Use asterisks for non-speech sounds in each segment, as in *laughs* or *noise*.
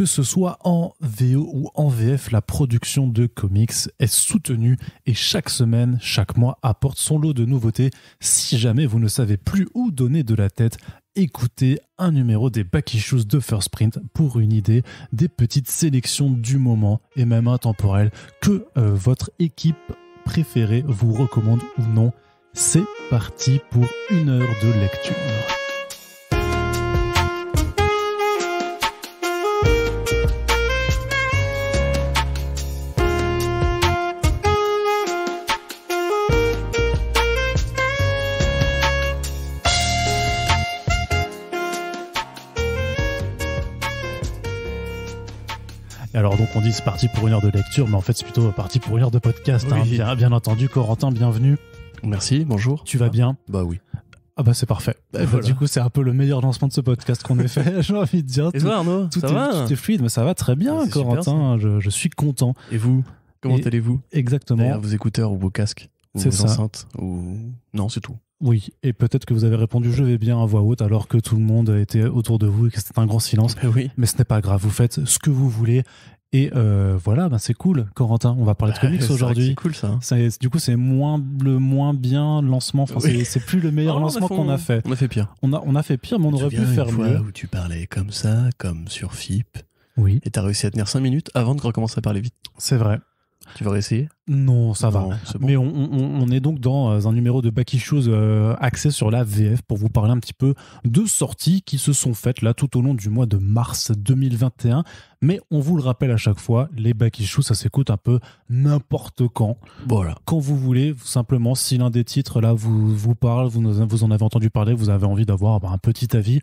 que ce soit en VO ou en VF, la production de comics est soutenue et chaque semaine, chaque mois apporte son lot de nouveautés. Si jamais vous ne savez plus où donner de la tête, écoutez un numéro des Back de First Print pour une idée des petites sélections du moment et même intemporelles que euh, votre équipe préférée vous recommande ou non. C'est parti pour une heure de lecture. Alors donc on dit c'est parti pour une heure de lecture, mais en fait c'est plutôt parti pour une heure de podcast. Hein. bien, entendu, Corentin, bienvenue. Merci, bonjour. Tu vas bien Bah oui. Ah bah c'est parfait. Bah, bah, du coup c'est un peu le meilleur lancement de ce podcast qu'on ait fait, *laughs* j'ai envie de dire. tout, toi Arnaud, tout, fluide, mais ça va très bien ah, Corentin, je, suis content. Et vous Comment allez-vous Exactement. vos écouteurs ou vos casques ou ça. ou... Non c'est tout. Oui, et peut-être que vous avez répondu je vais bien à voix haute alors que tout le monde était autour de vous et que c'était un grand silence. *laughs* oui. mais ce n'est pas grave, vous faites ce que vous voulez et euh, voilà, ben c'est cool, Corentin. On va parler de comics aujourd'hui. C'est cool ça. Du coup, c'est moins le moins bien lancement. Enfin, c'est plus le meilleur lancement qu'on a fait. On a fait pire. On a, on a fait pire, mais on aurait pu faire Où tu parlais comme ça, comme sur FIP. Oui. Et t'as réussi à tenir 5 minutes avant de recommencer à parler vite. C'est vrai. Tu veux réessayer Non, ça va. Mais on, est donc dans euh, un numéro de Back euh, axé sur la VF pour vous parler un petit peu de sorties qui se sont faites là tout au long du mois de mars 2021. Mais on vous le rappelle à chaque fois, les Back ça s'écoute un peu n'importe quand. Voilà. Quand vous voulez, simplement, si l'un des titres là vous, vous parle, vous, en avez entendu parler, vous avez envie d'avoir bah, un petit avis,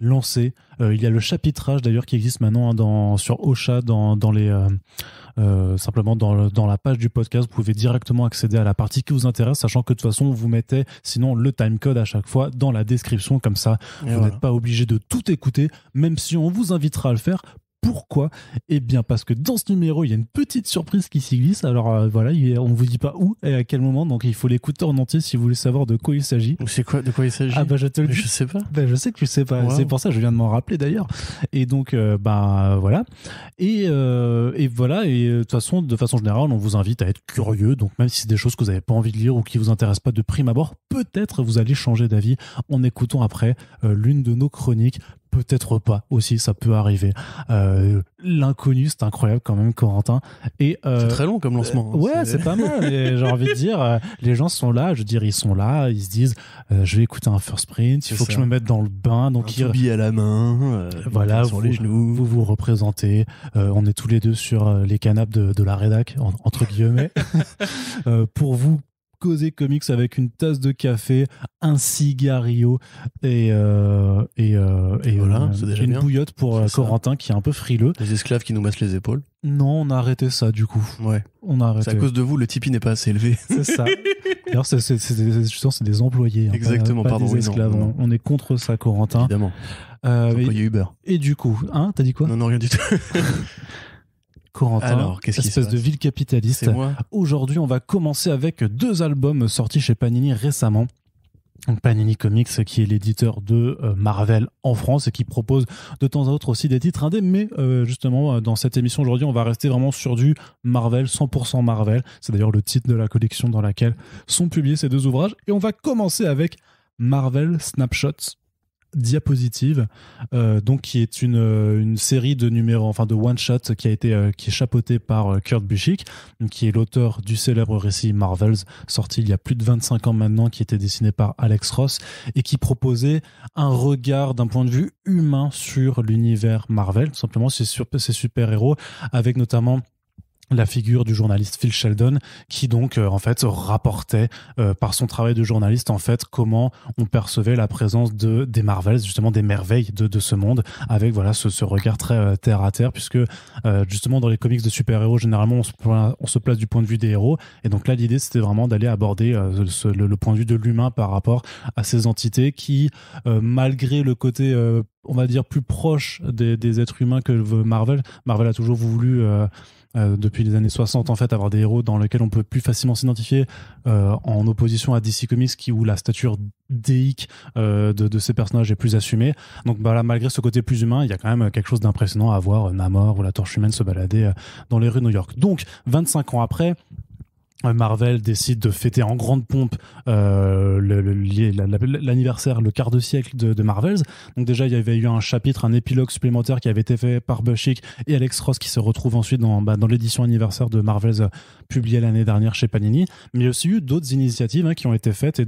lancé. Euh, il y a le chapitrage d'ailleurs qui existe maintenant hein, dans, sur Ocha, dans, dans les, euh, euh, simplement dans, dans, la page du podcast. Vous pouvez directement accéder à la partie qui vous intéresse, sachant que de toute façon, vous mettez sinon le timecode à chaque fois dans la description. Comme ça, vous n'êtes pas obligé de tout écouter, même si on vous invitera à le faire pourquoi Eh bien parce que dans ce numéro, il y a une petite surprise qui s'y glisse. Alors euh, voilà, on ne vous dit pas où et à quel moment, donc il faut l'écouter en entier si vous voulez savoir de quoi il s'agit. C'est quoi de quoi il s'agit Ah bah, je te dis. Je sais pas. Bah, je sais que tu sais pas. C'est pour ça je viens de m'en rappeler d'ailleurs. Et donc euh, bah voilà. Et, euh, voilà et de toute façon de façon générale, on vous invite à être curieux. Donc même si c'est des choses que vous n'avez pas envie de lire ou qui vous intéressent pas de prime abord, peut-être vous allez changer d'avis en écoutant après l'une de nos chroniques peut-être pas aussi, ça peut arriver. Euh, l'inconnu, c'est incroyable quand même, Corentin. Euh, c'est très long comme euh, lancement. Hein, ouais, c'est pas mal. *laughs* J'ai envie de dire, les gens sont là. Je veux dire, ils sont là. Ils se disent, je vais écouter un first print. Il faut que je me mette dans le bain. Donc un à la main. voilà, sur vous, les genoux. Vous vous représentez. on est tous les deux sur les canapes de, la rédac entre guillemets. *laughs* pour vous, causer comics avec une tasse de café, un cigario et, euh, euh, et, voilà, euh, une bouillotte pour Corentin qui est un peu frileux. des esclaves qui nous massent les épaules. Non, on a arrêté ça du coup. Ouais. On a arrêté. C'est à cause de vous, le Tipeee n'est pas assez élevé. *laughs* C'est ça. D'ailleurs, c'est des employés. Hein, Exactement, pardon. Pas des esclaves. On, est contre ça, Corentin. Évidemment. Euh, et, Uber. Et du coup, hein, t'as dit quoi Non, non, rien du tout. *laughs* Corentin, Alors, qu'est-ce espèce de ville capitaliste. Aujourd'hui, on va commencer avec deux albums sortis chez Panini récemment. Panini Comics, qui est l'éditeur de euh, Marvel en France et qui propose de temps à autre aussi des titres indés. Mais euh, justement, euh, dans cette émission aujourd'hui, on va rester vraiment sur du Marvel, 100% Marvel. C'est d'ailleurs le titre de la collection dans laquelle sont publiés ces deux ouvrages. Et on va commencer avec Marvel Snapshots Diapositive, euh, donc qui est euh, une, série de numéros, enfin de one shot qui a été euh, qui est chapeauté par Kurt Busiek, qui est l'auteur du célèbre récit Marvels sorti il y a plus de 25 ans maintenant, qui était dessiné par Alex Ross et qui proposait un regard d'un point de vue humain sur l'univers Marvel, tout simplement c'est ces super héros avec notamment la figure du journaliste Phil Sheldon qui donc euh, en fait rapportait euh, par son travail de journaliste en fait comment on percevait la présence de des Marvels justement des merveilles de, de ce monde avec voilà ce, ce regard très euh, terre à terre puisque justement dans les comics de super-héros généralement on se, place, on se, place du point de vue des héros et donc là l'idée c'était vraiment d'aller aborder le, point de vue de l'humain par rapport à ces entités qui malgré le côté on va dire plus proche des, des, êtres humains que Marvel Marvel a toujours voulu euh, depuis les années 60 en fait avoir des héros dans lesquels on peut plus facilement s'identifier euh, en opposition à DC Comics qui où la stature déique euh, de, ces personnages est plus assumée donc voilà. Bah malgré ce côté plus humain il y a quand même quelque chose d'impressionnant à voir Namor ou la Torche humaine se balader dans les rues de New York donc 25 ans après euh, Marvel décide de fêter en grande pompe euh, l'anniversaire, le, quart de siècle de, Marvels. Donc déjà, il y avait eu un chapitre, un épilogue supplémentaire qui avait été fait par Bushik et Alex Ross qui se retrouve ensuite dans, bah, l'édition anniversaire de Marvels euh, publiée l'année dernière chez Panini. Mais il y a aussi eu d'autres initiatives hein, qui ont été faites et,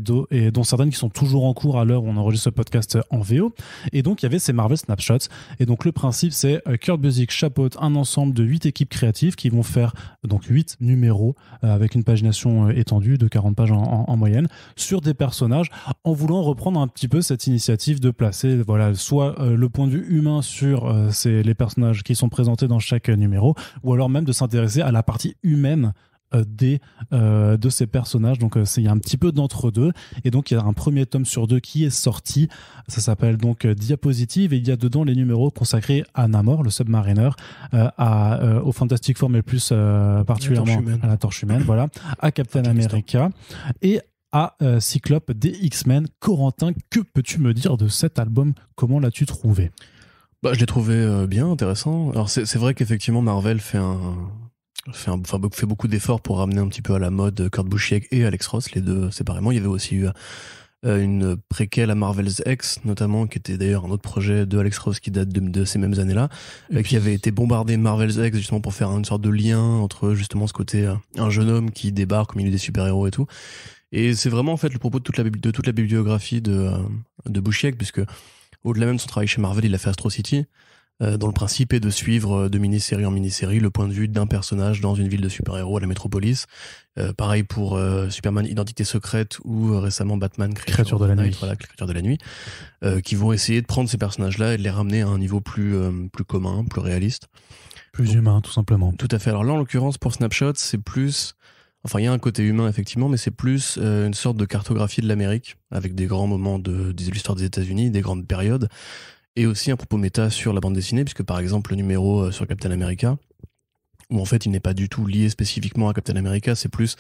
dont certaines qui sont toujours en cours à l'heure où on enregistre ce podcast en VO. Et donc, il y avait ces Marvel Snapshots. Et donc, le principe, c'est que Kurt Busiek chapeaute un ensemble de huit équipes créatives qui vont faire donc huit numéros avec une pagination euh, étendue de 40 pages en, moyenne sur des personnages en voulant reprendre un petit peu cette initiative de placer voilà soit euh, le point de vue humain sur euh, les personnages qui sont présentés dans chaque numéro ou alors même de s'intéresser à la partie humaine euh, des, euh, de ces personnages. Donc euh, c'est il y a un petit peu d'entre-deux. Et donc il y a un premier tome sur deux qui est sorti. Ça s'appelle donc Diapositive. Et il y a dedans les numéros consacrés à Namor, le Submariner, à, au Fantastic Four, mais plus particulièrement à la Torche Humaine, voilà, à Captain America et à Cyclope des X-Men. Corentin, que peux-tu me dire de cet album Comment l'as-tu trouvé bah, je l'ai trouvé bien, intéressant. Alors c'est vrai qu'effectivement Marvel fait un, fait, fait beaucoup d'efforts pour ramener un petit peu à la mode Kurt Busiek et Alex Ross, les deux séparément. Il y avait aussi eu euh, une préquelle à Marvel's X, notamment, qui était d'ailleurs un autre projet de Alex Ross qui date de, ces mêmes années-là, euh, qui avait été bombardé Marvel's X justement pour faire une sorte de lien entre justement ce côté euh, un jeune homme qui débarque au milieu des super-héros et tout. Et c'est vraiment en fait le propos de toute la, de toute la bibliographie de, de puisque au-delà même de son travail chez Marvel, il a fait Astro City. Euh, dont le principe est de suivre euh, de mini-série en mini-série le point de vue d'un personnage dans une ville de super-héros à la métropolis. Euh, pareil pour Superman Identité Secrète ou récemment Batman Créature, de, la nuit. de la Nuit, qui vont essayer de prendre ces personnages-là et de les ramener à un niveau plus, plus commun, plus réaliste. Plus humain, tout simplement. Tout à fait. Alors là, en l'occurrence, pour Snapshot, c'est plus... Enfin, il y a un côté humain, effectivement, mais c'est plus une sorte de cartographie de l'Amérique, avec des grands moments de, de l'histoire des États-Unis, des grandes périodes et aussi un propos méta sur la bande dessinée, puisque par exemple le numéro euh, sur Captain America, où en fait il n'est pas du tout lié spécifiquement à Captain America, c'est plus...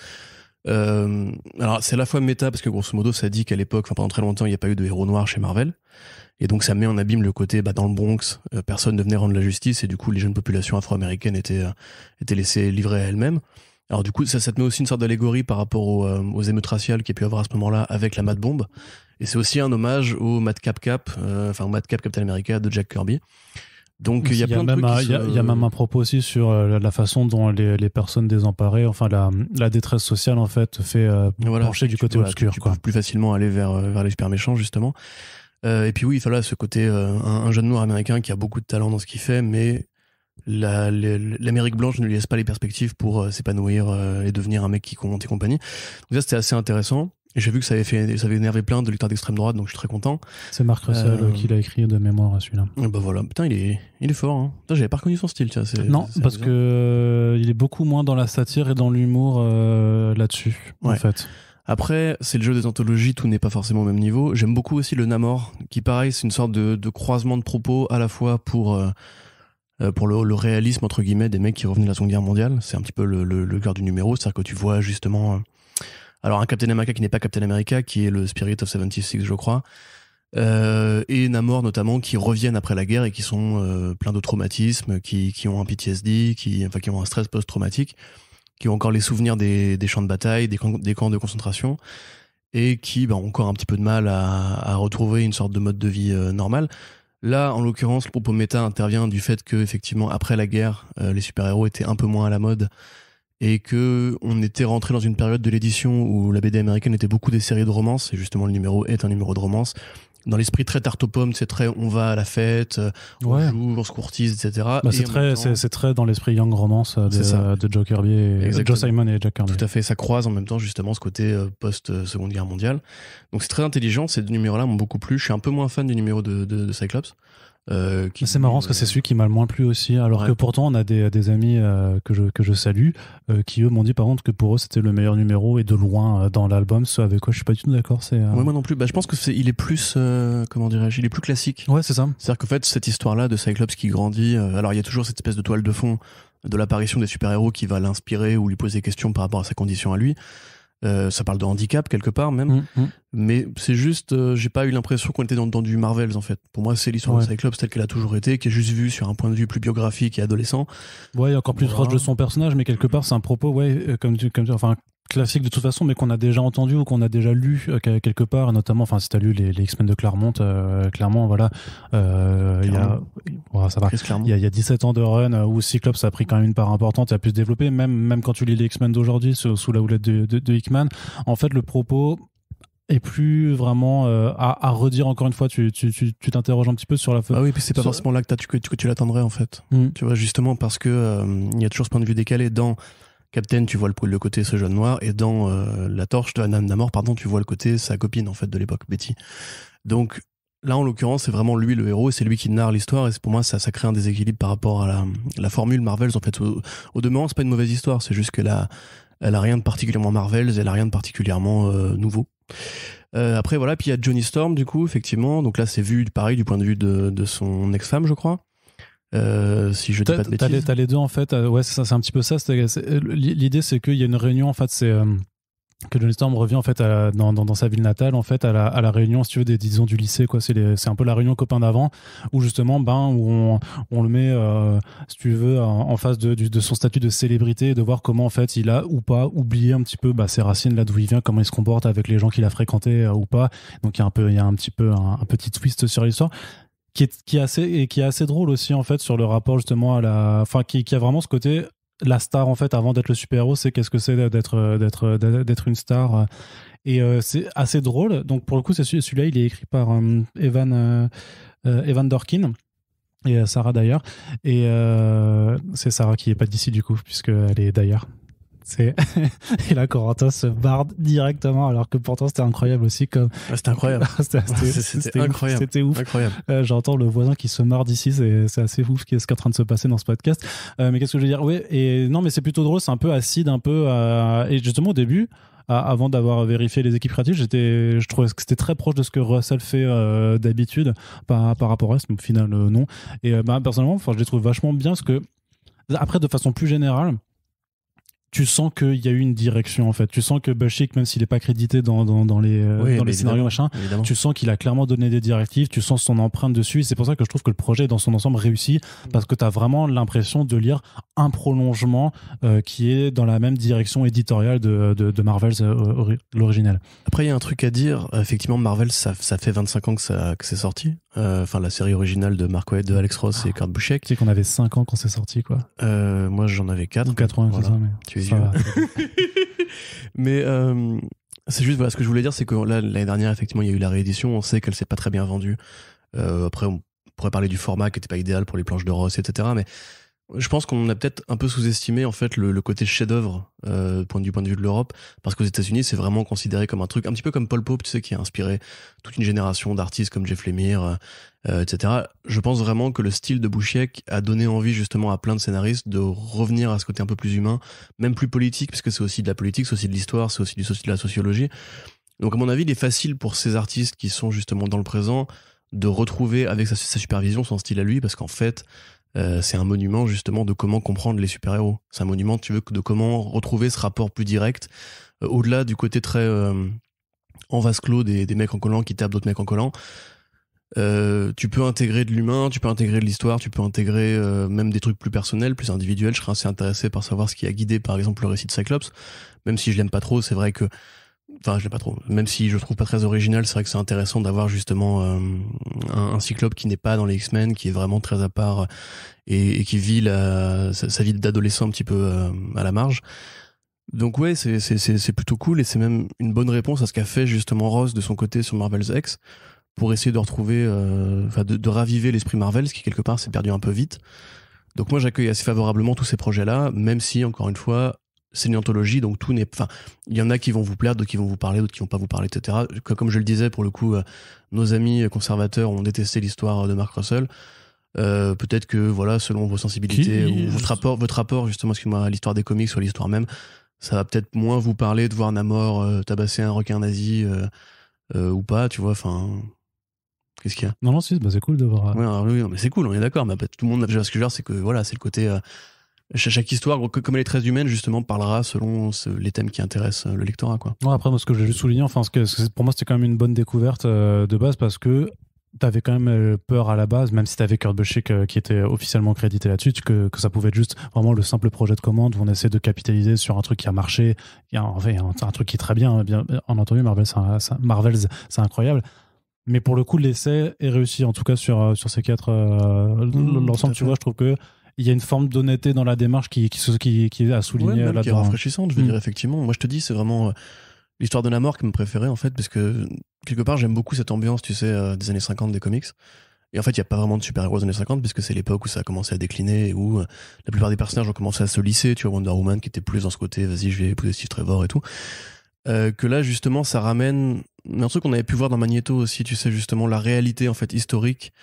Euh, alors c'est à la fois méta, parce que grosso modo ça dit qu'à l'époque, enfin pendant très longtemps, il n'y a pas eu de héros noirs chez Marvel, et donc ça met en abîme le côté, bah, dans le Bronx, euh, personne ne venait rendre la justice, et du coup les jeunes populations afro-américaines étaient, étaient laissées livrer à elles-mêmes. Alors du coup, ça, ça te met aussi une sorte d'allégorie par rapport aux, aux émeutes raciales qu'il y a pu avoir à ce moment-là avec la mat bombe. Et c'est aussi un hommage au Madcap Cap, euh, enfin au Madcap Captain America de Jack Kirby. Donc il y a, plein même de trucs Il y, a, même un propos aussi sur euh, la, façon dont les, personnes désemparées, enfin la, détresse sociale en fait, fait euh, pencher du côté obscur. Tu quoi. plus facilement aller vers, vers les super méchants justement. et puis oui, il fallait ce côté un, jeune noir américain qui a beaucoup de talent dans ce qu'il fait, mais l'Amérique blanche ne lui laisse pas les perspectives pour s'épanouir et devenir un mec qui compte et compagnie. Donc ça c'était assez intéressant j'ai vu que ça avait, fait, ça avait énervé plein de lecteurs d'extrême droite, donc je suis très content. C'est Marc Russell euh, qui l'a écrit de mémoire, à celui-là. Ah bah voilà, putain, il est, il est fort. Hein. J'avais pas reconnu son style, tu vois. Non, parce que euh, il est beaucoup moins dans la satire et dans l'humour euh, là-dessus, en fait. Après, c'est le jeu des anthologies, tout n'est pas forcément au même niveau. J'aime beaucoup aussi le Namor, qui pareil, c'est une sorte de, croisement de propos à la fois pour... pour le, réalisme entre guillemets des mecs qui revenaient de la Seconde Guerre mondiale, c'est un petit peu le, le, le cœur du numéro, c'est-à-dire que tu vois justement alors un Captain America qui n'est pas Captain America, qui est le Spirit of 76, je crois. Euh, et Namor notamment qui reviennent après la guerre et qui sont euh, pleins de traumatismes, qui, ont un PTSD, qui, enfin, ont un stress post-traumatique, qui ont encore les souvenirs des, champs de bataille, des, camps de concentration, et qui ben, ont encore un petit peu de mal à, retrouver une sorte de mode de vie euh, normal. Là, en l'occurrence, le propos méta intervient du fait que effectivement après la guerre, les super-héros étaient un peu moins à la mode et que on était rentré dans une période de l'édition où la BD américaine était beaucoup des séries de romance, et justement le numéro est un numéro de romance dans l'esprit très tarte aux pommes, c'est très on va à la fête, euh, on joue, on se courtise, etc. Bah, c'est très, dans l'esprit young romance euh, de, euh, de, Joe Kirby, et Joe Simon et Jack Kirby. Tout à fait, ça croise en même temps justement ce côté post-seconde guerre mondiale. Donc c'est très intelligent, ces deux numéros-là m'ont beaucoup plu. Je suis un peu moins fan du numéro de Cyclops. Euh, ah, c'est marrant parce que c'est celui qui m'a le moins plu aussi. Alors que pourtant, on a des, amis euh, que, je, que je salue euh, qui, eux, m'ont dit par contre que pour eux, c'était le meilleur numéro et de loin dans l'album, ce avec quoi je suis pas du tout d'accord. c'est moi non plus. Bah, je pense que c'est il est plus, comment dirais-je, il est plus classique. Ouais, c'est ça. C'est-à-dire qu'en fait, cette histoire-là de Cyclops qui grandit, alors il y a toujours cette espèce de toile de fond de l'apparition des super-héros qui va l'inspirer ou lui poser des questions par rapport à sa condition à lui. Euh, ça parle de handicap quelque part même, hum, hum. mais c'est juste, euh, j'ai pas eu l'impression qu'on était dans, dans, du Marvels en fait. Pour moi, c'est l'histoire de Cyclops telle qu'elle a toujours été, qui est juste vue sur un point de vue plus biographique et adolescent. Ouais, encore plus proche de son personnage, mais quelque part, c'est un propos, ouais, euh, comme tu, comme tu, enfin, classique de toute façon, mais qu'on a déjà entendu ou qu'on a déjà lu euh, quelque part, notamment, enfin, si t'as lu les, X-Men de Claremont, euh, clairement, voilà, euh, il y a, 17 ans de run où Cyclops a pris quand même une part importante et a pu se développer, même, même quand tu lis les X-Men d'aujourd'hui sous, la houlette de, Hickman, en fait, le propos, est plus vraiment à, redire encore une fois. Tu t'interroges un petit peu sur la. Ah oui, puis c'est pas forcément là que, tu, que, tu, l'attendrais en fait. Hmm. Tu vois justement parce que il y a toujours ce point de vue décalé dans Captain, tu vois le, côté ce jeune noir, et dans euh, la torche de Namor, pardon, tu vois le côté sa copine en fait de l'époque, Betty. Donc là, en l'occurrence, c'est vraiment lui le héros, et c'est lui qui narre l'histoire, et pour moi, ça, ça crée un déséquilibre par rapport à la, formule Marvel's En fait, au, au demeurant, c'est pas une mauvaise histoire, c'est juste que la, elle a rien de particulièrement Marvel's elle a rien de particulièrement euh, nouveau. Euh, après voilà, puis il y a Johnny Storm du coup, effectivement. Donc là, c'est vu pareil du point de vue de son ex-femme, je crois. Euh, si je dis pas de bêtises. T'as les, deux en fait. Euh, ouais, c'est, c'est un petit peu ça. Euh, l'idée, c'est qu'il y a une réunion en fait. C'est que Johnny Storm revient en fait dans, sa ville natale en fait à la, réunion si tu veux des disons du lycée quoi. C'est un peu la réunion copain d'avant où justement ben où on, on le met si tu veux en, face de, de, son statut de célébrité de voir comment en fait il a ou pas oublié un petit peu bah, ses racines là d'où il vient, comment il se comporte avec les gens qu'il a fréquenté ou pas. Donc il y a un peu il y a un petit peu un, un petit twist sur l'histoire qui est, assez et qui est assez drôle aussi en fait sur le rapport justement à la enfin qui, a vraiment ce côté la star en fait avant d'être le super héros c'est qu'est-ce que c'est d'être d'être d'être une star et euh, c'est assez drôle donc pour le coup c'est celui-là il est écrit par euh, Evan euh, Evan Dorkin et Sarah d'ailleurs et c'est Sarah qui est pas d'ici du coup puisque elle est d'ailleurs *laughs* et là, Corentin se barde directement, alors que pourtant c'était incroyable aussi. Comme... Ah, c'était incroyable. *laughs* c'était C'était ouf. Euh, j'entends le voisin qui se marre d'ici, c'est assez ouf ce qui est en train de se passer dans ce podcast. Euh, mais qu'est-ce que je veux dire Oui, et non, mais c'est plutôt drôle, c'est un peu acide, un peu. Euh, et justement, au début, avant d'avoir vérifié les équipes créatives, j'étais, je trouvais que c'était très proche de ce que Russell fait d'habitude par, par, rapport à ce, mais au final, non. Et bah, personnellement, je les trouve vachement bien parce que, après, de façon plus générale, tu sens qu'il y a eu une direction en fait. Tu sens que Bushik, même s'il n'est pas crédité dans, les, euh, dans scénarios machin, tu sens qu'il a clairement donné des directives, tu sens son empreinte dessus. C'est pour ça que je trouve que le projet dans son ensemble réussit parce que tu as vraiment l'impression de lire un prolongement euh, qui est dans la même direction éditoriale de, de, Marvel, euh, l'original. Après, il y a un truc à dire. Effectivement, Marvel, ça, fait 25 ans que, que c'est sorti. Euh, enfin la série originale de Marco de Alex Ross et ah. Kurt Busiek. Tu sais qu'on avait 5 ans quand c'est sorti, quoi. Euh, moi, j'en avais 4. 80, ça, mais... *laughs* mais euh, c'est juste, voilà, ce que je voulais dire, c'est que l'année dernière, effectivement, il y a eu la réédition. On sait qu'elle s'est pas très bien vendue. après, on pourrait parler du format qui n'était pas idéal pour les planches de Ross, etc. Mais je pense qu'on a peut-être un peu sous-estimé en fait le, côté chef-d'œuvre euh, du point de vue de l'Europe, parce qu'aux États-Unis c'est vraiment considéré comme un truc un petit peu comme Paul Pope, tu sais, qui a inspiré toute une génération d'artistes comme Jeff Lemire, euh, etc. Je pense vraiment que le style de Bouchiek a donné envie justement à plein de scénaristes de revenir à ce côté un peu plus humain, même plus politique, parce que c'est aussi de la politique, c'est aussi de l'histoire, c'est aussi du, de la sociologie. Donc à mon avis, il est facile pour ces artistes qui sont justement dans le présent de retrouver avec sa, sa supervision son style à lui, parce qu'en fait euh, c'est un monument justement de comment comprendre les super-héros. C'est un monument, tu veux, de comment retrouver ce rapport plus direct, euh, au-delà du côté très euh, en vase clos des, des, mecs en collant qui tapent d'autres mecs en collant. tu peux intégrer de l'humain, tu peux intégrer de l'histoire, tu peux intégrer même des trucs plus personnels, plus individuels. Je serais assez intéressé par savoir ce qui a guidé, par exemple, le récit de Cyclops. Même si je l'aime pas trop, c'est vrai que enfin je l'ai pas trop même si je le trouve pas très original c'est vrai que c'est intéressant d'avoir justement euh, un, cyclope qui n'est pas dans les X-Men qui est vraiment très à part euh, et, qui vit sa, vie d'adolescent un petit peu euh, à la marge donc ouais c'est plutôt cool et c'est même une bonne réponse à ce qu'a fait justement Ross de son côté sur Marvel's X pour essayer de retrouver de raviver l'esprit Marvel ce qui quelque part s'est perdu un peu vite donc moi j'accueille assez favorablement tous ces projets là même si encore une fois c'est une anthologie, donc tout n'est. Enfin, il y en a qui vont vous plaire, d'autres qui vont vous parler, d'autres qui vont pas vous parler, etc. Comme je le disais, pour le coup, euh, nos amis conservateurs ont détesté l'histoire de Mark Russell. Euh, peut-être que voilà, selon vos sensibilités ou votre rapport, votre rapport justement, moi à l'histoire des comics soit l'histoire même, ça va peut-être moins vous parler de voir Namor euh, tabasser un requin nazi ou pas, tu vois. Enfin, qu'est-ce qu'il y a Non, non, bah, c'est cool de voir. Ouais, oui, mais c'est cool, on est d'accord. Mais tout le monde, ce que je veux dire, c'est que voilà, c'est le côté chaque histoire, comme elle est très humaine, justement, parlera selon les thèmes qui intéressent euh, le lectorat. Quoi. après, moi, ce que j'ai juste souligné, enfin, que, pour moi, c'était quand même une bonne découverte euh, de base parce que t'avais quand même euh, peur à la base, même si t'avais Kurt Busiek qui était officiellement crédité là-dessus, que, que, ça pouvait être juste vraiment le simple projet de commande où on essaie de capitaliser sur un truc qui a marché, en fait, un, un, truc qui est très bien, hein, bien en entendu, Marvel, c'est incroyable. Mais pour le coup, l'essai est réussi, en tout cas sur, sur ces quatre. Mmh, l'ensemble, tu vois, je trouve que il y a une forme d'honnêteté dans la démarche qui, qui, qui, est à souligner là qui est rafraîchissante, je veux mm. dire, effectivement. Moi, je te dis, c'est vraiment euh, l'histoire de la mort qui me préférait, en fait, parce que quelque part, j'aime beaucoup cette ambiance, tu sais, euh, des années 50 des comics. Et en fait, il n'y a pas vraiment de super-héros des années 50, puisque c'est l'époque où ça a commencé à décliner, où euh, la plupart des personnages ont commencé à se lisser. Tu vois, Wonder Woman qui était plus dans ce côté, vas-y, je vais épouser Steve Trevor et tout. que là, justement, ça ramène un truc qu'on avait pu voir dans Magneto aussi, tu sais, justement, la réalité, en fait, historique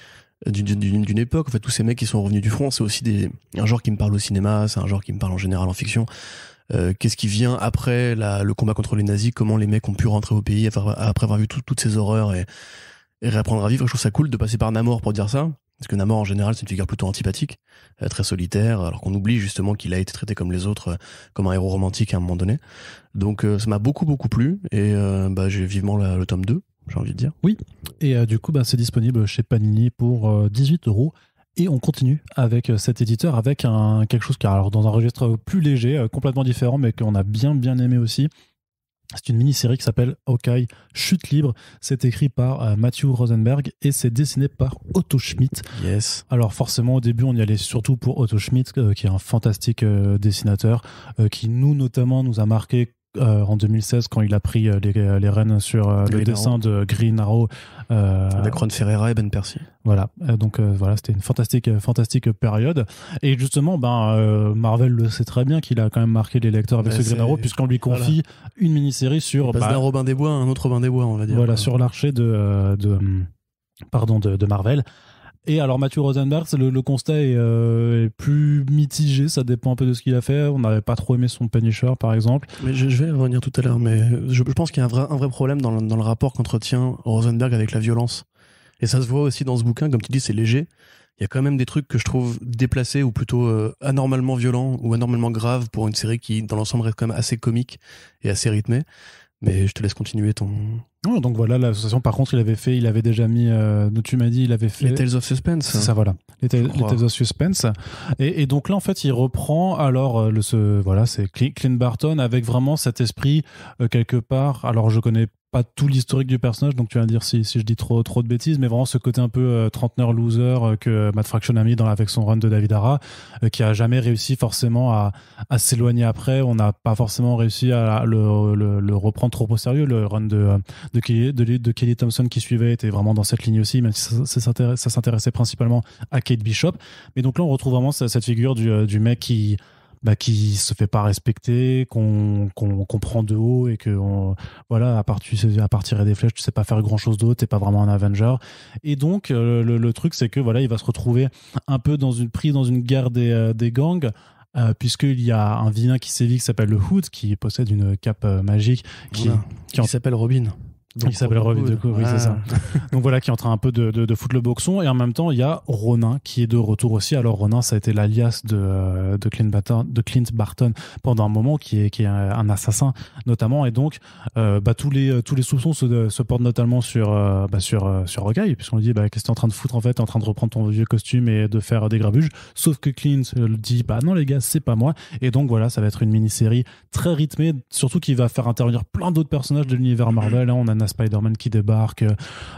d'une époque. En fait, tous ces mecs qui sont revenus du front, c'est aussi des, un genre qui me parle au cinéma, c'est un genre qui me parle en général en fiction. Euh, qu'est-ce qui vient après le combat contre les nazis Comment les mecs ont pu rentrer au pays après, avoir vu toutes ces horreurs et, et, réapprendre à vivre Je trouve ça cool de passer par Namor pour dire ça. Parce que Namor, en général, c'est une figure plutôt antipathique, euh, très solitaire, alors qu'on oublie justement qu'il a été traité comme les autres, euh, comme un héros romantique à un moment donné. Donc ça m'a beaucoup, beaucoup plu, et bah, j'ai vivement le tome 2, j'ai envie de dire. Oui, et euh, du coup, bah, c'est disponible chez Panini pour 18 euh, euros. Et on continue avec euh, cet éditeur, avec un, quelque chose qui alors dans un registre plus léger, complètement différent, mais qu'on a bien bien aimé aussi. C'est une mini-série qui s'appelle Hawkeye Chute libre. C'est écrit par Matthew Rosenberg et c'est dessiné par Otto Schmidt. Yes. Alors forcément, au début, on y allait surtout pour Otto Schmidt, qui est un fantastique dessinateur, qui nous notamment nous a marqué euh, en 2016 quand il a pris euh, les, euh, les rênes sur le dessin de Green Arrow. Avec Ron Ferreira et Ben Percy. Voilà, donc voilà, c'était une fantastique, fantastique période. Et justement, ben, Marvel le sait très bien qu'il a quand même marqué les lecteurs avec ce Green Arrow, puisqu'on lui confie une mini-série sur. Bah, d'un Robin des Bois un autre Robin des Bois, on va dire. Voilà, sur l'archer de, hum, pardon, de Marvel. Et alors Mathieu Rosenberg, le, constat euh, est, plus mitigé, ça dépend un peu de ce qu'il a fait. On n'avait pas trop aimé son Punisher par exemple. Mais je, vais revenir tout à l'heure, mais je, pense qu'il y a un vrai, un vrai problème dans le, rapport qu'entretient Rosenberg avec la violence. Et ça se voit aussi dans ce bouquin, comme tu dis, c'est léger. Il y a quand même des trucs que je trouve déplacés ou plutôt euh, anormalement violents ou anormalement graves pour une série qui, dans l'ensemble, reste quand même assez comique et assez rythmée. Mais je te laisse continuer ton. donc voilà, l'association, par contre, il avait fait, il avait déjà mis, euh, tu m'as dit, il avait fait. Les Tales of Suspense. ça, voilà. Les, Tales of Suspense. Et, donc là, en fait, il reprend, alors, euh, le, voilà, c'est Clint Barton avec vraiment cet esprit, euh, quelque part. Alors, je connais pas tout l'historique du personnage, donc tu vas me dire si, je dis trop, de bêtises, mais vraiment ce côté un peu euh, trenteneur loser euh, que Matt Fraction a mis dans, avec son run de David Arra euh, qui a jamais réussi forcément à, s'éloigner après. On n'a pas forcément réussi à le, reprendre trop au sérieux. Le run de, de, Kelly, de, Kelly Thompson qui suivait était vraiment dans cette ligne aussi, même si ça, s'intéressait principalement à Kate Bishop. Mais donc là, on retrouve vraiment cette figure du, du mec qui bah, qui se fait pas respecter, qu'on prend de haut et que voilà, à, partir à partir des flèches, tu sais pas faire grand chose d'autre, t'es pas vraiment un Avenger. Et donc euh, le, truc c'est que voilà, il va se retrouver un peu dans une prise dans une guerre des, euh, gangs. Euh, puisqu'il y a un vilain qui sévit qui s'appelle le Hood, qui possède une cape magique qui, s'appelle Robin. Donc, s'appelle de c'est ça. *laughs* Donc voilà, qui est en train un peu de, de, foutre le boxon. Et en même temps, il y a Ronin qui est de retour aussi. Alors Ronin, ça a été l'alias de, euh, de, Clint Barton, Barton pendant un moment, qui est, qui est un assassin notamment. Et donc, euh, bah, tous, les, tous les soupçons se, se portent notamment sur, euh, bah, sur, euh, sur puisqu'on lui dit bah, Qu'est-ce que t'es en train de foutre en fait en train de reprendre ton vieux costume et de faire des grabuges. Sauf que Clint dit Bah non, les gars, c'est pas moi. Et donc voilà, ça va être une mini-série très rythmée, surtout qui va faire intervenir plein d'autres personnages de l'univers Marvel. on a Spider-Man qui débarque. Euh,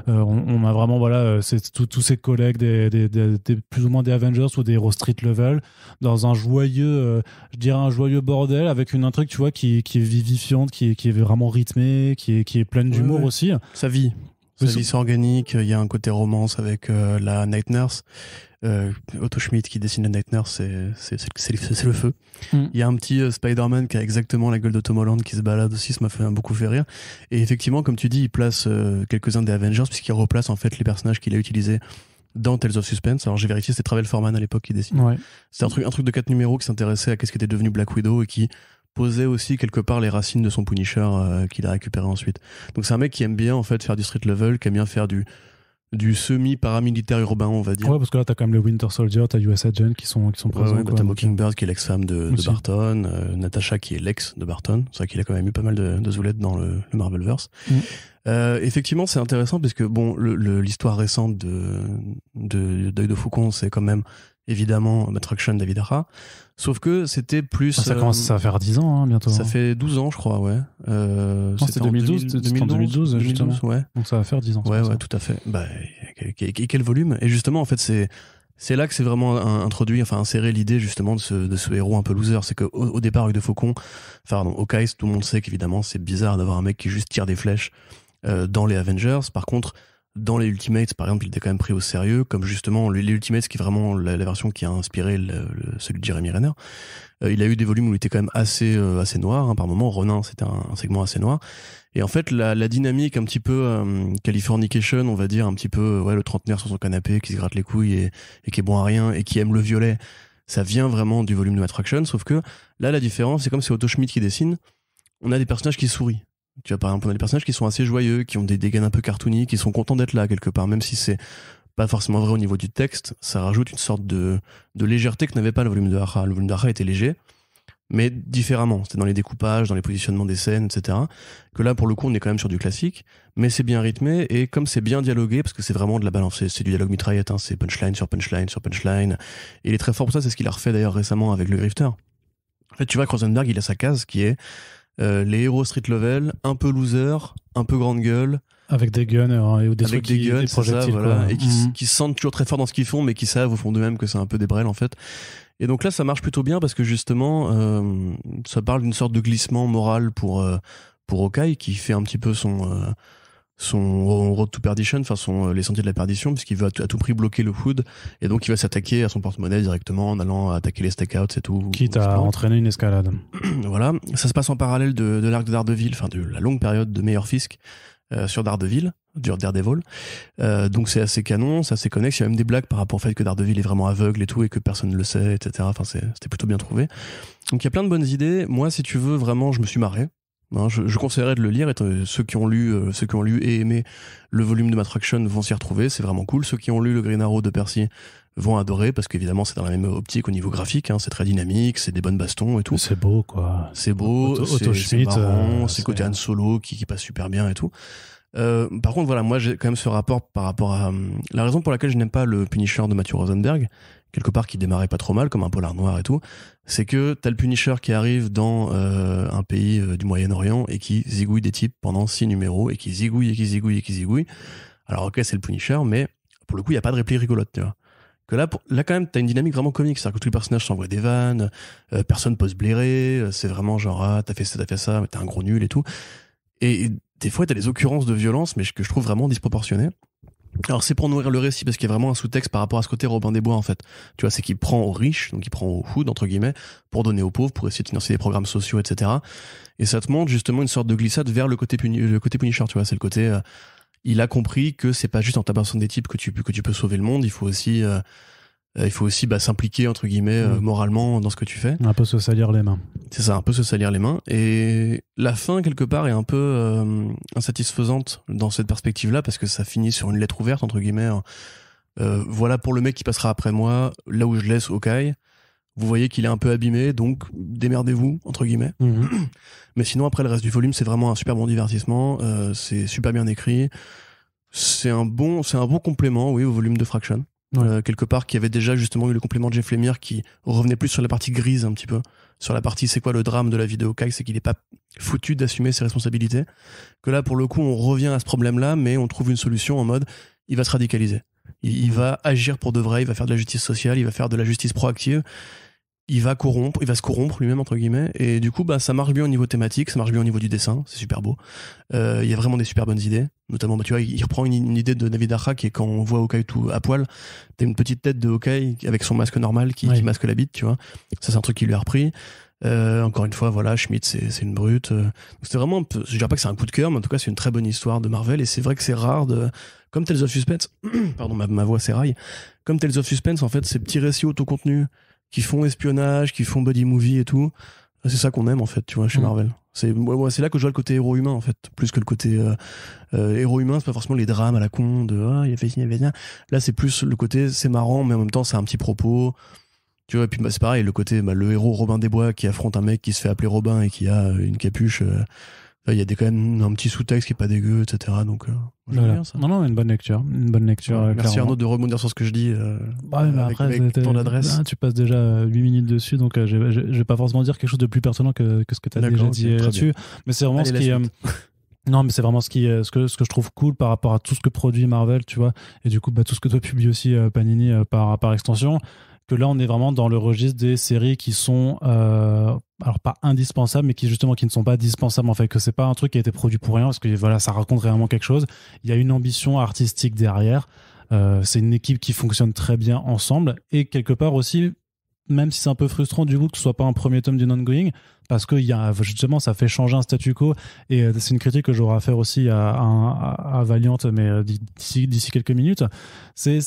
on, a vraiment voilà, euh, c'est tous ses collègues des, plus ou moins des Avengers ou des héros Street Level dans un joyeux, euh, je dirais un joyeux bordel avec une intrigue, vois, qui, est vivifiante, qui est, vraiment rythmée, qui est, pleine d'humour aussi. Sa vie. Sa vie, c'est organique. Il y a un côté romance avec la Night Nurse. Euh, Otto Schmidt qui dessine la Night Nurse, c'est le feu. Hmm. Il y a un petit euh, Spider-Man qui a exactement la gueule de Tom Holland qui se balade aussi, ça m'a fait beaucoup fait rire. Et effectivement, comme tu dis, il place euh, quelques-uns des Avengers puisqu'il replace en fait les personnages qu'il a utilisés dans Tales of Suspense. Alors j'ai vérifié, c'était Travel Foreman à l'époque qui dessine. Ouais. C'était un truc, un truc de quatre numéros qui s'intéressait à ce ce était devenu Black Widow et qui posait aussi quelque part les racines de son Punisher euh, qu'il a récupéré ensuite. Donc c'est un mec qui aime bien en fait faire du street level, qui aime bien faire du du semi-paramilitaire urbain, on va dire. Ouais, parce que là, t'as quand même le Winter Soldier, t'as US Agent qui sont, qui sont présents. Ouais, bah, t'as Mockingbird qui est l'ex-femme de, Barton, euh, Natasha qui est l'ex de Barton. C'est vrai qu'il a quand même eu pas mal de, de zoulettes dans le, Marvelverse. Mm. Euh, effectivement, c'est intéressant parce que bon, l'histoire récente de, de, de Faucon, c'est quand même évidemment Attraction David Arra. Sauf que c'était plus. Ah, ça commence à euh, faire 10 ans, hein, bientôt. Ça hein. fait 12 ans, je crois, ouais. Euh, 2012, 2012, 2012, justement. ouais. Donc ça va faire 10 ans. Ouais, ouais, tout à fait. Bah, et quel volume Et justement, en fait, c'est. C'est là que c'est vraiment introduit, enfin inséré l'idée justement de ce, de ce héros un peu loser. C'est qu'au au départ, avec de Faucon, enfin, au Hawkeye, tout le monde sait qu'évidemment c'est bizarre d'avoir un mec qui juste tire des flèches euh, dans les Avengers. Par contre, dans les Ultimates, par exemple, il était quand même pris au sérieux, comme justement les Ultimates, qui est vraiment la, version qui a inspiré celui de Jeremy Renner. Euh, il a eu des volumes où il était quand même assez euh, assez noir. Hein, par moment, Ronin, c'était un, segment assez noir. Et en fait, la, dynamique un petit peu euh, Californication, on va dire, un petit peu ouais, le trentenaire sur son canapé qui se gratte les couilles et, qui est bon à rien et qui aime le violet, ça vient vraiment du volume de Attraction. Sauf que là, la différence, c'est comme c'est Otto Schmidt qui dessine. On a des personnages qui sourient. Tu vois, par exemple, on a des personnages qui sont assez joyeux, qui ont des dégâts un peu cartoony, qui sont contents d'être là quelque part, même si c'est pas forcément vrai au niveau du texte, ça rajoute une sorte de, légèreté que n'avait pas le volume de Haha. Le volume de était léger, mais différemment. C'était dans les découpages, dans les positionnements des scènes, etc. Que là, pour le coup, on est quand même sur du classique, mais c'est bien rythmé et comme c'est bien dialogué, parce que c'est vraiment de la balance, c'est du dialogue mitraillette, hein, c'est punchline sur punchline sur punchline. Et il est très fort pour ça, c'est ce qu'il a refait d'ailleurs récemment avec le Grifter. En fait, tu vois, Rosenberg, il a sa case qui est euh, les héros street level, un peu loser, un peu grande gueule. Avec des guns hein, et des, trucs projectiles. Et mhm. qui, se sentent toujours très fort dans ce qu'ils font, mais qui savent au fond deux même que c'est un peu des brels en fait. Et donc là, ça marche plutôt bien parce que justement, euh, ça parle d'une sorte de glissement moral pour, euh, pour Okai qui fait un petit peu son son road to perdition, enfin son euh, les sentiers de la perdition, puisqu'il veut à tout, prix bloquer le hood et donc il va s'attaquer à son porte-monnaie directement en allant attaquer les stakeouts et tout. Quitte à entraîner une escalade. *clears throat* voilà, ça se passe en parallèle de, de l'arc de Daredevil, enfin de la longue période de meilleur fisc euh, sur Daredevil, dur' Daredevil. Euh, donc c'est assez canon, c'est assez connexe. Il y a même des blagues par rapport au fait que Daredevil est vraiment aveugle et tout et que personne ne le sait, etc. Enfin, c'était plutôt bien trouvé. Donc il y a plein de bonnes idées. Moi, si tu veux, vraiment, je me suis marré. Hein, je, je, conseillerais de le lire. Et ceux qui ont lu, euh, ceux qui ont lu et aimé le volume de Matraction vont s'y retrouver. C'est vraiment cool. Ceux qui ont lu le Green Arrow de Percy vont adorer parce qu'évidemment c'est dans la même optique au niveau graphique. Hein, c'est très dynamique, c'est des bonnes bastons et tout. C'est beau quoi. C'est beau. C'est marrant. Euh, c'est côté Han Solo qui, qui, passe super bien et tout. Euh, par contre, voilà, moi j'ai quand même ce rapport par rapport à hum, la raison pour laquelle je n'aime pas le Punisher de Matthew Rosenberg, quelque part qui démarrait pas trop mal, comme un polar noir et tout, c'est que t'as le Punisher qui arrive dans euh, un pays euh, du Moyen-Orient et qui zigouille des types pendant six numéros et qui zigouille et qui zigouille et qui zigouille. Alors ok, c'est le Punisher, mais pour le coup, il y a pas de réplique rigolote, tu vois. Que là, pour, là quand même, t'as une dynamique vraiment comique, c'est-à-dire que tous les personnages s'envoient des vannes, euh, personne peut se blairer, c'est vraiment genre ah t'as fait ça, t'as fait ça, mais t'es un gros nul et tout. Et des fois, t'as des occurrences de violence, mais que je trouve vraiment disproportionnées. Alors c'est pour nourrir le récit parce qu'il y a vraiment un sous-texte par rapport à ce côté Robin des Bois en fait. Tu vois, c'est qu'il prend aux riches, donc il prend aux hood entre guillemets, pour donner aux pauvres, pour essayer de financer des programmes sociaux, etc. Et ça te montre justement une sorte de glissade vers le côté, le côté Punisher, tu vois, c'est le côté... Euh, il a compris que c'est pas juste en tabassant des types que tu, que tu peux sauver le monde, il faut aussi... Euh, euh, il faut aussi bah, s'impliquer entre guillemets euh, mm. moralement dans ce que tu fais. Un peu se salir les mains. C'est ça, un peu se salir les mains. Et la fin quelque part est un peu euh, insatisfaisante dans cette perspective-là parce que ça finit sur une lettre ouverte entre guillemets. voilà pour le mec qui passera après moi, là où je laisse Okai. Vous voyez qu'il est un peu abîmé, donc démerdez-vous entre guillemets. Mm-hmm. *clears throat* Mais sinon après le reste du volume, c'est vraiment un super bon divertissement. c'est super bien écrit. C'est un bon, c'est un bon complément, oui, au volume de Fraction. Euh, quelque part, qui avait déjà justement eu le complément de Jeff Lemire qui revenait plus sur la partie grise un petit peu, sur la partie c'est quoi le drame de la vidéo de c'est qu'il n'est pas foutu d'assumer ses responsabilités. Que là, pour le coup, on revient à ce problème-là, mais on trouve une solution en mode il va se radicaliser. il, mm-hmm. va agir pour de vrai, il va faire de la justice sociale, il va faire de la justice proactive il va corrompre, il va se corrompre lui-même entre guillemets. Et du coup, bah ça marche bien au niveau thématique, ça marche bien au niveau du dessin, c'est super beau. Euh, il y a vraiment des super bonnes idées. Notamment, bah, tu vois, il reprend une, idée de David Arra qui quand on voit Hawkeye tout à poil, t'as une petite tête de Hawkeye avec son masque normal qui, qui masque la bite, tu vois. Ça c'est un truc qui lui a repris. Euh, encore une fois, voilà, Schmidt, c'est une brute. Euh. c'est vraiment, je dirais pas que c'est un coup de cœur, mais en tout cas, c'est une très bonne histoire de Marvel. Et c'est vrai que c'est rare de, comme Tales of Suspense, *clears throat* pardon, ma, voix s'éraille, comme Tales of Suspense, en fait, ces petits récits autocontenus qui font espionnage, qui font body movie et tout. C'est ça qu'on aime en fait, tu vois, chez mm. Marvel. C'est ouais, c'est là que je vois le côté héros humain en fait, plus que le côté euh, euh, héros humain, c'est pas forcément les drames à la con de ah, il a fait signer bien. Là, c'est plus le côté c'est marrant mais en même temps c'est un petit propos. Tu vois, et puis bah, c'est pareil, le côté bah, le héros Robin des Bois qui affronte un mec qui se fait appeler Robin et qui a une capuche euh, il y a des, quand même un petit sous-texte qui est pas dégueu, etc. Donc, euh, j'aime bien, ça. Non, non, une bonne lecture. Une bonne lecture euh, merci Arnaud de rebondir sur ce que je dis. Euh, après, ton adresse. Ah, tu passes déjà 8 minutes dessus, donc je, vais pas forcément dire quelque chose de plus pertinent que, que ce que tu as déjà dit là-dessus. Mais c'est vraiment ce qui. *laughs* Non, mais c'est vraiment ce, qui, ce, que, ce que je trouve cool par rapport à tout ce que produit Marvel, tu vois. Et du coup, bah, tout ce que toi publies aussi, Panini, par, par extension que là, on est vraiment dans le registre des séries qui sont, euh, alors pas indispensables, mais qui justement qui ne sont pas dispensables en fait, que c'est pas un truc qui a été produit pour rien, parce que voilà, ça raconte réellement quelque chose. Il y a une ambition artistique derrière. Euh, c'est une équipe qui fonctionne très bien ensemble et quelque part aussi, même si c'est un peu frustrant du coup que ce soit pas un premier tome d'une ongoing, parce que y a, justement ça fait changer un statu quo et euh, c'est une critique que j'aurai à faire aussi à, à, Valiant, mais d'ici quelques minutes. C'est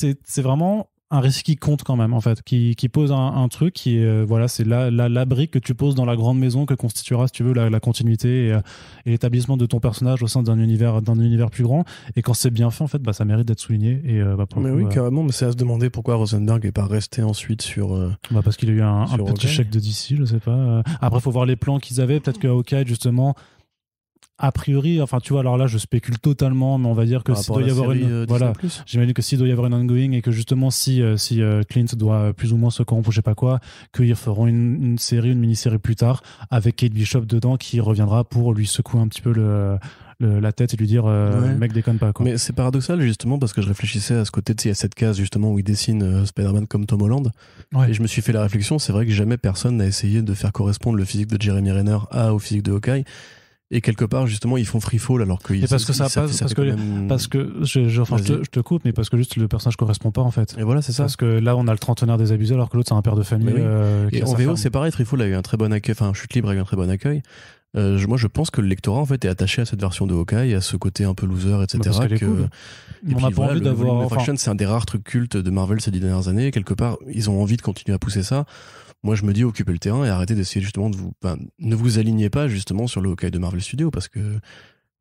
vraiment un récit qui compte quand même en fait, qui, qui pose un, un, truc qui euh, voilà, c'est la, la, la, brique que tu poses dans la grande maison que constituera si tu veux la, la continuité euh, et, l'établissement de ton personnage au sein d'un univers d'un univers plus grand. Et quand c'est bien fait en fait, bah ça mérite d'être souligné. Et euh, bah, mais oui, carrément, mais c'est à se demander pourquoi Rosenberg est pas resté ensuite sur. Bah parce qu'il a eu un, un petit chèque de DC, je sais pas. Après, faut voir les plans qu'ils avaient. Peut-être que Hawkeye justement a priori, enfin tu vois, alors là je spécule totalement, mais on va dire que s'il doit y avoir une, euh, voilà, j'imagine que s'il doit y avoir une ongoing et que justement si euh, si euh, Clint doit plus ou moins se corrompre ou je sais pas quoi, qu'ils feront une, série, une mini-série plus tard avec Kate Bishop dedans qui reviendra pour lui secouer un petit peu le la tête et lui dire mec déconne pas quoi. Mais c'est paradoxal justement parce que je réfléchissais à ce côté de à cette case justement où il dessine Spider-Man comme Tom Holland et je me suis fait la réflexion c'est vrai que jamais personne n'a essayé de faire correspondre le physique de Jeremy Renner à au physique de Hawkeye et quelque part justement ils font free fall alors que parce que ça, passe parce, que, parce que je, enfin, je, te, coupe mais parce que juste le personnage correspond pas en fait et voilà c'est ça parce que là on a le trentenaire des abusés alors que l'autre c'est un père de famille euh, et en VO c'est pareil free fall a eu un très bon accueil enfin chute libre a eu un très bon accueil euh, moi, je pense que le lectorat en fait est attaché à cette version de Hawkeye, à ce côté un peu loser, etc. Bah, que... on n'a pas envie d'avoir. Enfin... c'est un des rares trucs cultes de Marvel ces dix dernières années. Quelque part, ils ont envie de continuer à pousser ça moi je me dis occupez le terrain et arrêtez d'essayer justement de vous ben, ne vous alignez pas justement sur le de Marvel Studio parce que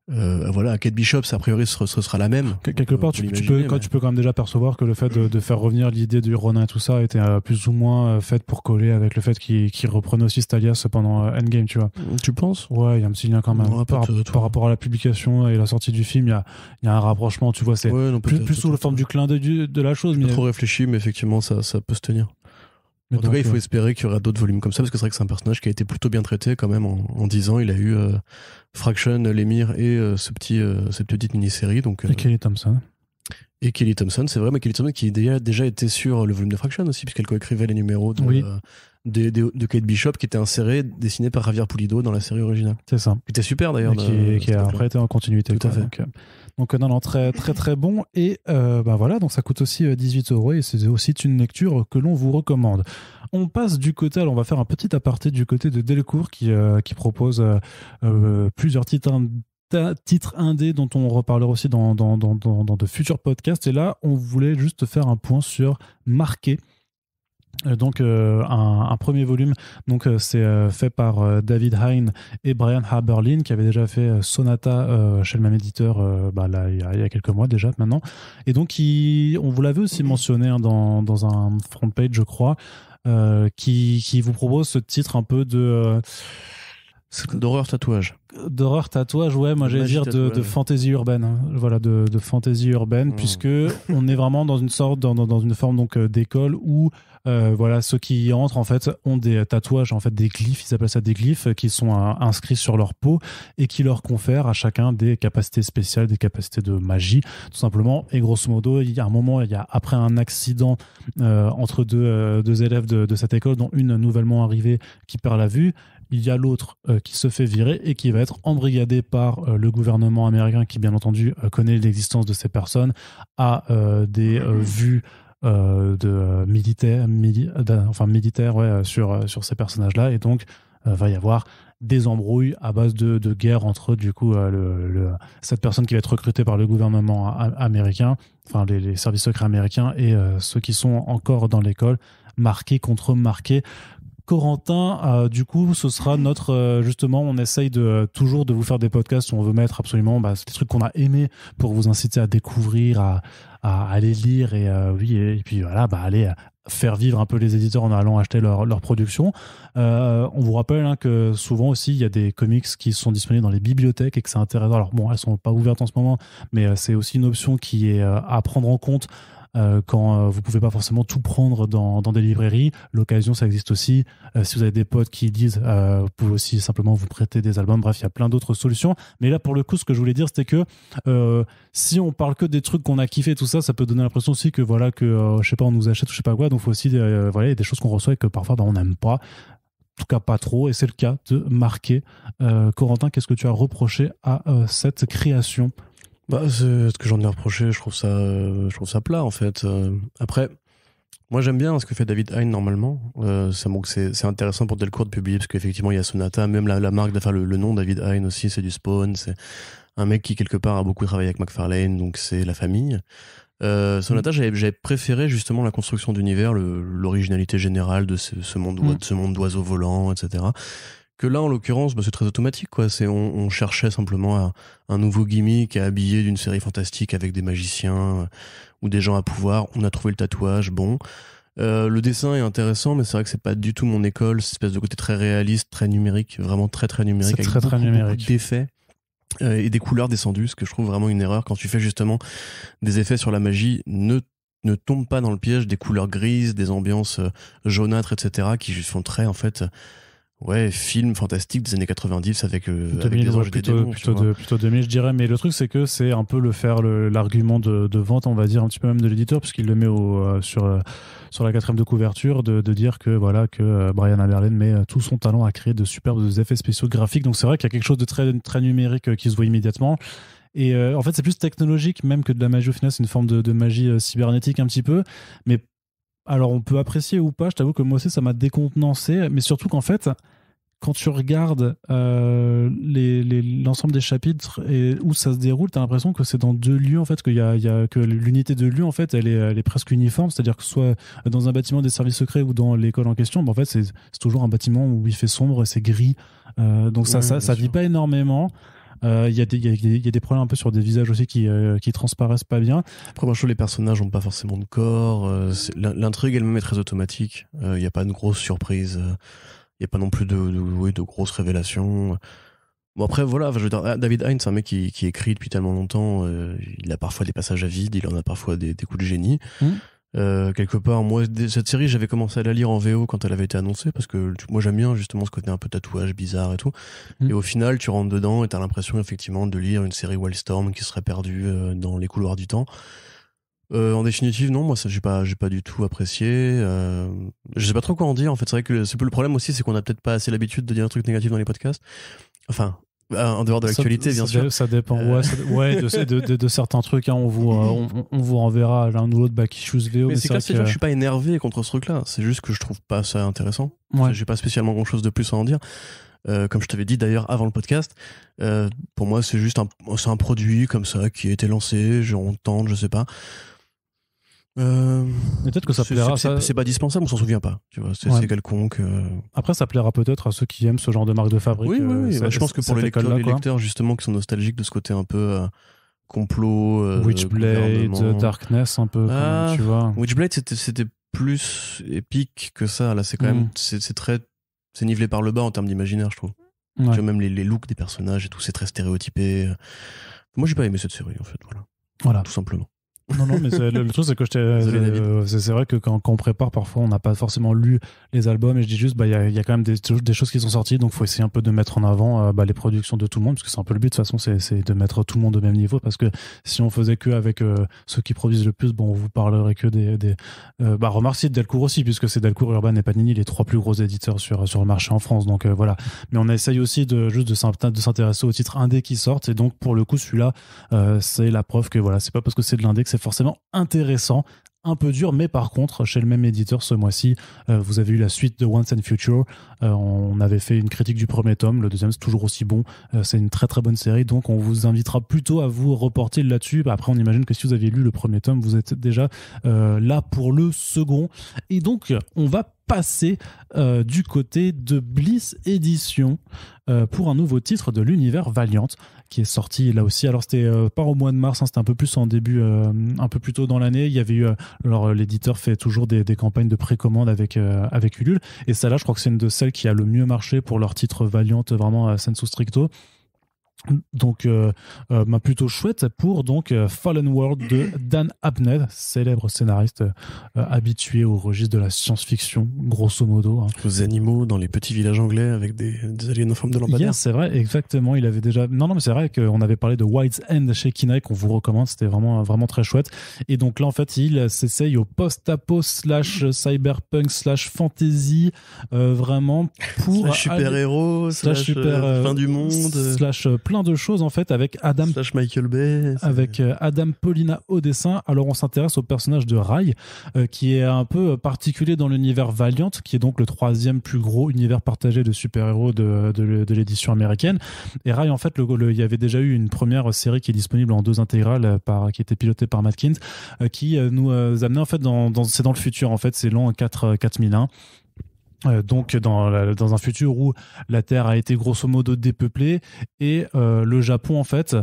euh, voilà, voilà, Kate Bishops, a priori, ce, sera la même. quelque part, euh, tu, peux, quand, tu peux quand même déjà percevoir que le fait de, faire revenir l'idée du Ronin et tout ça était euh, plus ou moins fait pour coller avec le fait qu'il qu aussi Stalias pendant Endgame, tu vois. Tu penses Ouais, il y a un petit lien quand même. par, rapport à la publication et la sortie du film, il y a, un rapprochement, tu vois, c'est plus, plus sous la forme du clin de, la chose. mais... trop réfléchi, mais effectivement, ça peut se tenir en tout cas, il faut euh, espérer qu'il y aura d'autres volumes comme ça, parce que c'est vrai que c'est un personnage qui a été plutôt bien traité quand même en, en 10 ans. Il a eu euh, Fraction, L'émir et euh, ce petit, cette petite mini-série. Donc, et Kelly Thompson. Et Kelly Thompson, c'est vrai, mais Kelly Thompson qui a déjà, déjà été sur le volume de Fraction aussi, puisqu'elle coécrivait les numéros de, de, Kate Bishop, qui était inséré, dessiné par Javier Pulido dans la série originale. C'est ça. Qui était super d'ailleurs. Qui, qui, a après été en continuité. Tout à fait. Donc, donc un euh, non, très très très bon. Et euh, bah, voilà, donc ça coûte aussi 18 euh, euros et c'est aussi une lecture que l'on vous recommande. On passe du côté, alors on va faire un petit aparté du côté de Delcourt qui, euh, propose plusieurs titres indés dont on reparlera aussi dans, dans, dans, de futurs podcasts. Et là, on voulait juste faire un point sur Marqué, euh, donc euh, un, premier volume donc euh, c'est fait par David Hine et Brian Haberlin qui avaient déjà fait Sonata chez le même éditeur bah, là, il, y a, quelques mois déjà maintenant et donc il, on vous l'avait aussi mentionné hein, dans, dans, un front page je crois qui, qui, vous propose ce titre un peu de D'horreur tatouage. D'horreur tatouage, ouais, moi j'allais dire de, fantaisie fantasy urbaine. Hein. Voilà, de, fantaisie urbaine, mmh. puisque on est vraiment dans une sorte, dans, une forme donc euh, d'école où euh, voilà, ceux qui y entrent en fait ont des euh, tatouages, en fait des glyphes, ils appellent ça des glyphes, qui sont inscrits sur leur peau et qui leur confèrent à chacun des capacités spéciales, des capacités de magie, tout simplement. Et grosso modo, il y a un moment, il y a après un accident entre deux, élèves de, de, cette école, dont une nouvellement arrivée qui perd la vue, il y a l'autre euh, qui se fait virer et qui va être embrigadé par euh, le gouvernement américain qui, bien entendu, euh, connaît l'existence de ces personnes, a des vues de militaires, enfin militaires, sur, sur ces personnages-là, et donc va y avoir des embrouilles à base de, de guerre entre du coup cette personne qui va être recrutée par le gouvernement américain, enfin les, services secrets américains et ceux qui sont encore dans l'école marqué contre marqués, Corentin, euh, du coup, ce sera notre euh, justement, on essaye de euh, toujours de vous faire des podcasts où on veut mettre absolument bah, les trucs qu'on a aimés pour vous inciter à découvrir, à, aller lire et oui et, puis voilà, bah, aller faire vivre un peu les éditeurs en allant acheter leur, productions. production. on vous rappelle hein, que souvent aussi, il y a des comics qui sont disponibles dans les bibliothèques et que c'est intéressant. Alors bon, elles sont pas ouvertes en ce moment, mais c'est aussi une option qui est à prendre en compte euh, quand euh, vous pouvez pas forcément tout prendre dans, des librairies. L'occasion, ça existe aussi. Euh, si vous avez des potes qui disent, vous pouvez aussi simplement vous prêter des albums. Bref, il y a plein d'autres solutions. Mais là, pour le coup, ce que je voulais dire, c'était que si on parle que des trucs qu'on a kiffé, tout ça, ça peut donner l'impression aussi que voilà que je sais pas, on nous achète ou je sais pas quoi. Donc, faut aussi voilà, il y a des choses qu'on reçoit et que parfois ben, on n'aime pas. En tout cas pas trop, et c'est le cas de marquer. Corentin, qu'est-ce que tu as reproché à cette création bah, ce que j'en ai reproché, je trouve ça, euh, je trouve ça plat en fait. Euh. après, moi j'aime bien ce que fait David Hein normalement. Euh, c'est c'est intéressant pour Delcourt de publier parce qu'effectivement il y a Sonata, même la, marque, enfin le, le, nom David Hein aussi, c'est du Spawn, c'est un mec qui quelque part a beaucoup travaillé avec McFarlane, donc c'est la famille. Sonata, mm. j'avais préféré justement la construction d'univers, l'originalité générale de ce, monde, mm. ce monde d'oiseaux volants, etc là, en l'occurrence, bah, c'est très automatique. Quoi. C'est, on, cherchait simplement un nouveau gimmick à habiller d'une série fantastique avec des magiciens euh, ou des gens à pouvoir. On a trouvé le tatouage, bon. Euh, le dessin est intéressant, mais c'est vrai que c'est pas du tout mon école. C'est une espèce de côté très réaliste, très numérique, vraiment très très numérique, avec très, très numérique. d'effets euh, et des couleurs descendues, ce que je trouve vraiment une erreur quand tu fais justement des effets sur la magie. Ne ne tombe pas dans le piège des couleurs grises, des ambiances jaunâtres, etc., qui sont très en fait ouais, film fantastique des années 90 avec, fait euh, que des plutôt, plutôt, de, 2000, je dirais. Mais le truc, c'est que c'est un peu le faire l'argument de, de, vente, on va dire, un petit peu même de l'éditeur, puisqu'il le met au, euh, sur, euh, sur la quatrième de couverture, de, de, dire que, voilà, que Brian Aberlin met tout son talent à créer de superbes effets spéciaux graphiques. Donc c'est vrai qu'il y a quelque chose de très, très numérique qui se voit immédiatement. Et en fait, c'est plus technologique même que de la magie au final. C'est une forme de, de magie cybernétique un petit peu, mais alors on peut apprécier ou pas, je t'avoue que moi aussi ça m'a décontenancé, mais surtout qu'en fait, quand tu regardes euh, l'ensemble des chapitres et où ça se déroule, tu as l'impression que c'est dans deux lieux, en fait, a, que l'unité de lieu, en fait, elle est, presque uniforme, c'est-à-dire que soit dans un bâtiment des services secrets ou dans l'école en question, ben, en fait, c'est toujours un bâtiment où il fait sombre et c'est gris. Euh, donc ça, ne vit pas énormément. Euh, il y, y, a des problèmes un peu sur des visages aussi qui, euh, qui transparaissent pas bien. première chose les personnages n'ont pas forcément de corps. Euh, l'intrigue elle-même est très automatique. Il n'y a pas de grosses surprises. Il n'y a pas non plus de, de, de grosses révélations. Bon après voilà, je veux dire, ah, David Heinz, c'est un mec qui, qui, écrit depuis tellement longtemps, il a parfois des passages à vide, il en a parfois des, coups de génie. Mmh. Euh, quelque part, moi, cette série, j'avais commencé à la lire en VO quand elle avait été annoncée, parce que moi, j'aime bien justement ce côté un peu tatouage bizarre et tout. Mm. Et au final, tu rentres dedans et t'as l'impression effectivement de lire une série Wildstorm qui serait perdue euh, dans les couloirs du temps. Euh, en définitive, non, moi, ça, j'ai pas, j'ai pas du tout apprécié. Euh, je sais pas trop quoi en dire. En fait, c'est vrai que c'est le problème aussi, c'est qu'on a peut-être pas assez l'habitude de dire un truc négatif dans les podcasts. Enfin, euh, en dehors de l'actualité, bien sûr. Ça dépend, de, certains trucs. Hein, on, vous, euh, on, vous renverra l'un ou l'autre back issues VO. c'est que... je suis pas énervé contre ce truc-là. C'est juste que je trouve pas ça intéressant. J'ai pas spécialement grand-chose de plus à en dire. Euh, comme je t'avais dit d'ailleurs avant le podcast, pour moi c'est juste un, produit comme ça qui a été lancé, je, on tente, je sais pas. Euh, peut-être que ça plaira. C'est pas dispensable, on s'en souvient pas. Tu vois, c'est quelconque. Euh. Après, ça plaira peut-être à ceux qui aiment ce genre de marque de fabrique. Oui, oui, euh, je pense que pour les lecteurs, justement, qui sont nostalgiques de ce côté un peu complot. Witchblade, Darkness, un peu. Ah, tu vois. Witchblade, c'était plus épique que ça. Là, c'est quand même. Hmm. C'est très. C'est nivelé par le bas en termes d'imaginaire, je trouve. même les, looks des personnages et tout, c'est très stéréotypé. Moi, j'ai pas aimé cette série, en fait. Voilà. voilà. Tout simplement. Non, non, mais le, truc, c'est que *laughs* euh, c'est vrai que quand, on prépare, parfois, on n'a pas forcément lu les albums et je dis juste, bah, il y a, y a, quand même des, choses qui sont sorties, donc faut essayer un peu de mettre en avant euh, bah, les productions de tout le monde, parce que c'est un peu le but, de toute façon, c'est de mettre tout le monde au même niveau, parce que si on faisait que avec euh, ceux qui produisent le plus, bon, on vous parlerait que des. des bah, remercier Delcourt aussi, puisque c'est Delcourt, Urban et Panini, les trois plus gros éditeurs sur, sur le marché en France, donc voilà. Mais on essaye aussi de, juste de, s'intéresser aux titres indés qui sortent, et donc, pour le coup, celui-là, c'est la preuve que, voilà, c'est pas parce que c'est de l'indé que forcément intéressant un peu dur, mais par contre, chez le même éditeur ce mois-ci, euh, vous avez eu la suite de Once and Future. Euh, on avait fait une critique du premier tome, le deuxième c'est toujours aussi bon. Euh, c'est une très très bonne série, donc on vous invitera plutôt à vous reporter là-dessus. Bah, après, on imagine que si vous aviez lu le premier tome, vous êtes déjà là pour le second. Et donc, on va Passé euh, du côté de Bliss Edition euh, pour un nouveau titre de l'univers Valiant qui est sorti là aussi. Alors c'était euh, pas au mois de mars, hein, c'était un peu plus en début, un peu plus tôt dans l'année. Il y avait eu, alors l'éditeur fait toujours des, campagnes de précommande avec avec Ulule et celle-là, je crois que c'est une de celles qui a le mieux marché pour leur titre Valiant vraiment sensu stricto donc euh, euh bah, plutôt chouette pour donc euh, Fallen World de Dan Abnett, célèbre scénariste euh, habitué au registre de la science-fiction, grosso modo. Hein. Aux animaux dans les petits villages anglais avec des, des aliens en forme de lampadaires c'est vrai, exactement. Il avait déjà. Non, non, mais c'est vrai qu'on avait parlé de White's End chez Kinect qu'on vous recommande. C'était vraiment, vraiment très chouette. Et donc là, en fait, il s'essaye au post-apo slash cyberpunk slash fantasy, vraiment pour super-héros, slash, fin du monde, slash plein de choses en fait avec Adam. Slash Michael Bay. Avec euh, Adam Paulina au dessin. Alors on s'intéresse au personnage de Rai, euh, qui est un peu euh, particulier dans l'univers Valiant, qui est donc le troisième plus gros univers partagé de super-héros de, de, l'édition américaine. Et Rai, en fait, il y avait déjà eu une première série qui est disponible en deux intégrales, par, qui était pilotée par Matt qui nous amenait en fait dans, dans c'est dans le futur en fait, c'est l'an 4001 euh, donc dans, un futur où la Terre a été grosso modo dépeuplée et euh, le Japon en fait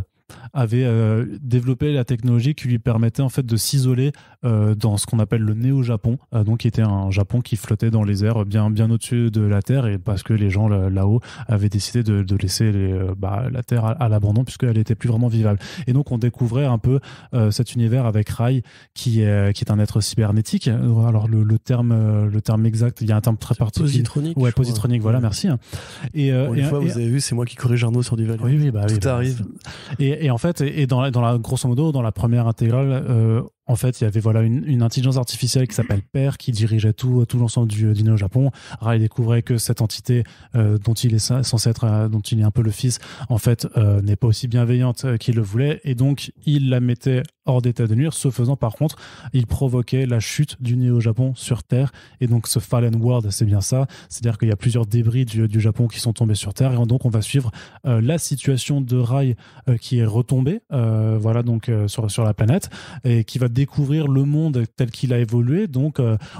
avait euh, développé la technologie qui lui permettait en fait de s'isoler euh, dans ce qu'on appelle le néo-Japon, euh, donc qui était un Japon qui flottait dans les airs bien, bien au-dessus de la Terre, et parce que les gens là-haut avaient décidé de, laisser euh, bah, la Terre à, l'abandon, puisqu'elle n'était plus vraiment vivable. Et donc on découvrait un peu cet univers avec Rai, qui est, qui est un être cybernétique. Alors le, terme, le terme exact, il y a un terme très particulier. Positronique. Ouais, positronique, voilà, merci. Hein. Et, une fois, vous avez vu, c'est moi qui corrige Arnaud sur du Oui, oui, bah, Tout bah oui, arrive. Et, en fait, et, dans, la, dans la, grosso modo, dans la première intégrale, en fait, il y avait voilà une, intelligence artificielle qui s'appelle Père, qui dirigeait tout, euh, tout l'ensemble du euh, dîner au Japon. Rai découvrait que cette entité euh, dont il est censé être, dont il est un peu le fils, en fait, n'est pas aussi bienveillante qu'il le voulait, et donc il la mettait hors d'état de nuire. Ce faisant, par contre, il provoquait la chute du Néo-Japon sur Terre. Et donc, ce Fallen World, c'est bien ça. C'est-à-dire qu'il y a plusieurs débris du, Japon qui sont tombés sur Terre. Et donc, on va suivre euh, la situation de Rai euh, qui est retombée, euh, voilà, donc, sur, sur la planète, et qui va découvrir le monde tel qu'il a évolué. Donc,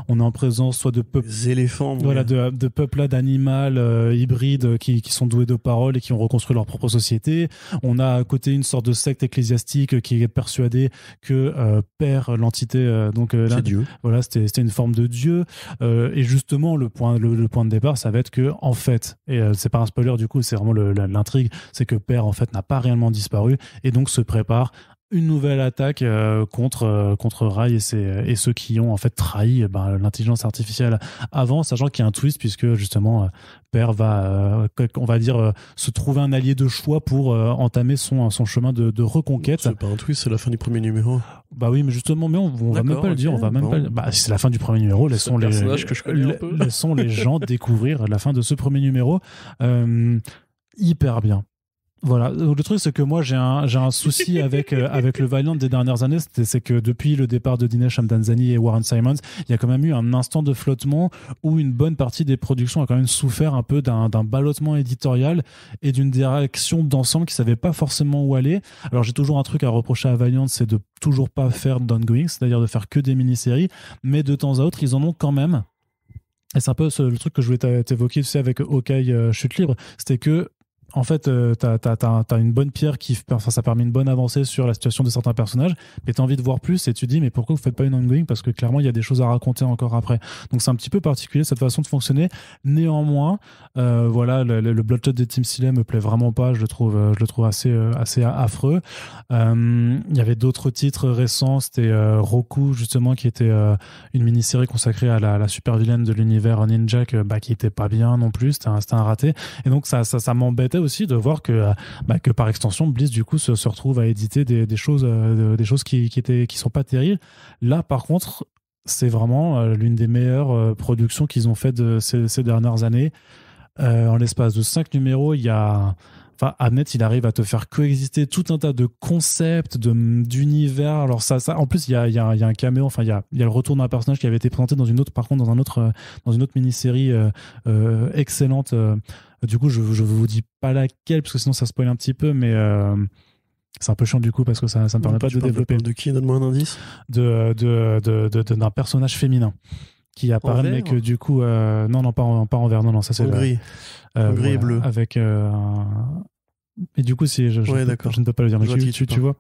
on est en présence soit de peuples. éléphants. Voilà, de, de peuplades hybrides qui, qui sont doués de paroles et qui ont reconstruit leur propre société. On a à côté une sorte de secte ecclésiastique qui est persuadée que euh, père, l'entité. Euh, donc euh, Dieu. Voilà, c'était une forme de Dieu. et justement, le point, le, point de départ, ça va être que, en fait, et c'est pas un spoiler du coup, c'est vraiment l'intrigue, c'est que père, en fait, n'a pas réellement disparu et donc se prépare une nouvelle attaque euh, contre euh, contre Rai et, ses, et ceux qui ont en fait trahi eh ben, l'intelligence artificielle avant, sachant qu'il y a un twist puisque justement euh, Père va, on va dire, se trouver un allié de choix pour entamer son son chemin de, reconquête. C'est pas un twist, c'est la fin du premier numéro. Bah oui, mais justement, mais on, va même pas le dire, on va même pas. Bah, c'est la fin du premier numéro. Laissons les, laissons les gens *laughs* découvrir la fin de ce premier numéro. hyper bien voilà, le truc c'est que moi j'ai un, j'ai un souci *laughs* avec, euh, avec le Valiant des dernières années, c'est que depuis le départ de Dinesh Amdanzani et Warren Simons, il y a quand même eu un instant de flottement où une bonne partie des productions a quand même souffert un peu d'un, ballottement éditorial et d'une direction d'ensemble qui ne savait pas forcément où aller. Alors j'ai toujours un truc à reprocher à Valiant, c'est de toujours pas faire d'ongoing, c'est-à-dire de faire que des mini-séries, mais de temps à autre ils en ont quand même. Et c'est un peu le truc que je voulais t'évoquer tu sais, avec OK euh, Chute Libre, c'était que en fait, tu euh, t'as as, une bonne pierre qui, enfin, ça permet une bonne avancée sur la situation de certains personnages, mais t'as envie de voir plus et tu dis, mais pourquoi vous faites pas une ongoing Parce que clairement, il y a des choses à raconter encore après. Donc c'est un petit peu particulier cette façon de fonctionner. Néanmoins, euh, voilà, le, Bloodshot des Team Silent me plaît vraiment pas. Je le trouve, euh, je le trouve assez, assez affreux. Il y avait d'autres titres récents. C'était Roku justement qui était une mini-série consacrée à la, super vilaine de l'univers Ninja, bah, qui était pas bien non plus. C'était un, un raté. Et donc ça, ça, ça m'embêtait aussi de voir que, euh, bah, que par extension, Bliss du coup se, retrouve à éditer des, des choses, euh, des choses qui, qui étaient, qui sont pas terribles. Là, par contre, c'est vraiment euh, l'une des meilleures productions qu'ils ont faites de ces, ces, dernières années. en l'espace de cinq numéros, il y a Enfin, Amnet, il arrive à te faire coexister tout un tas de concepts, d'univers. Alors ça, ça, en plus, il y a, y, a, y a, un caméo. Enfin, il y a, y a, le retour d'un personnage qui avait été présenté dans une autre, par contre, dans un autre, euh, dans une autre mini-série euh, euh excellente. Euh, du coup, je, je vous dis pas laquelle parce que sinon ça spoil un petit peu, mais c'est un peu chiant du coup parce que ça, ne me permet pas de développer. De qui Donne-moi un indice. De d'un de, de, personnage féminin qui apparaît, mais que du coup, euh, non, non, pas en, pas en vert, non, non, ça c'est gris. Euh, gris et bleu. Avec Et euh, du coup, si je, je, je, ne peux pas le dire, mais tu, tu, vois.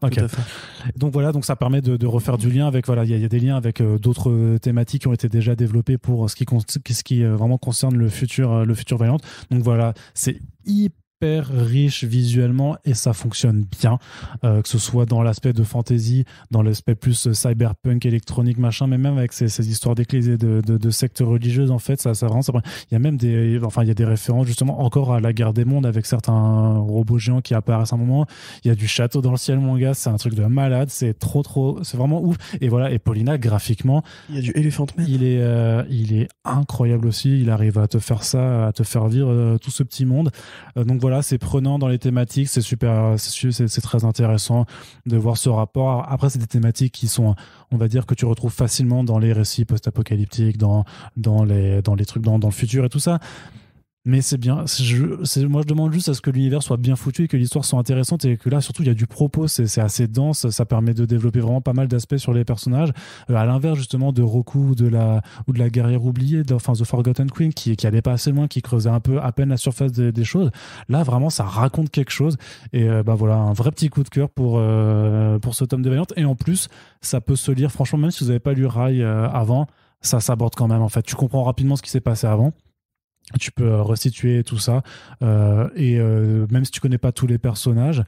Donc voilà, donc ça permet de, refaire du lien avec voilà, il y, a des liens avec euh, d'autres thématiques qui ont été déjà développées pour ce qui, ce qui vraiment concerne le futur, le futur Valiant. Donc voilà, c'est hyper riche visuellement et ça fonctionne bien, euh, que ce soit dans l'aspect de fantasy, dans l'aspect plus euh, cyberpunk, électronique, machin, mais même avec ces, histoires d'église et de, de, sectes religieuses, en fait, ça, ça vraiment, ça, il y a même des, enfin, il y a des références justement encore à la guerre des mondes avec certains robots géants qui apparaissent à un moment. Il y a du château dans le ciel gars c'est un truc de malade, c'est trop, trop, c'est vraiment ouf. Et voilà, et Paulina, graphiquement, il y a du Elephant Man. Il est, euh, il est incroyable aussi. Il arrive à te faire ça, à te faire vivre tout ce petit monde. donc voilà voilà, c'est prenant dans les thématiques, c'est super, c'est très intéressant de voir ce rapport. Après, c'est des thématiques qui sont, on va dire, que tu retrouves facilement dans les récits post-apocalyptiques, dans, dans, les, dans les trucs dans, dans le futur et tout ça. Mais c'est bien. moi, je demande juste à ce que l'univers soit bien foutu et que l'histoire soit intéressante et que là, surtout, il y a du propos. C'est assez dense. Ça permet de développer vraiment pas mal d'aspects sur les personnages. Euh, à l'inverse, justement, de Roku ou de la, ou de la guerrière oubliée, enfin, The Forgotten Queen, qui, qui allait pas assez loin, qui creusait un peu à peine la surface des, choses. Là, vraiment, ça raconte quelque chose. Et ben voilà, un vrai petit coup de cœur pour, euh, pour ce tome de Valiant Et en plus, ça peut se lire, franchement, même si vous n'avez pas lu Rai avant, ça s'aborde quand même. En fait, tu comprends rapidement ce qui s'est passé avant tu peux euh, restituer tout ça. Euh, et euh, même si tu connais pas tous les personnages,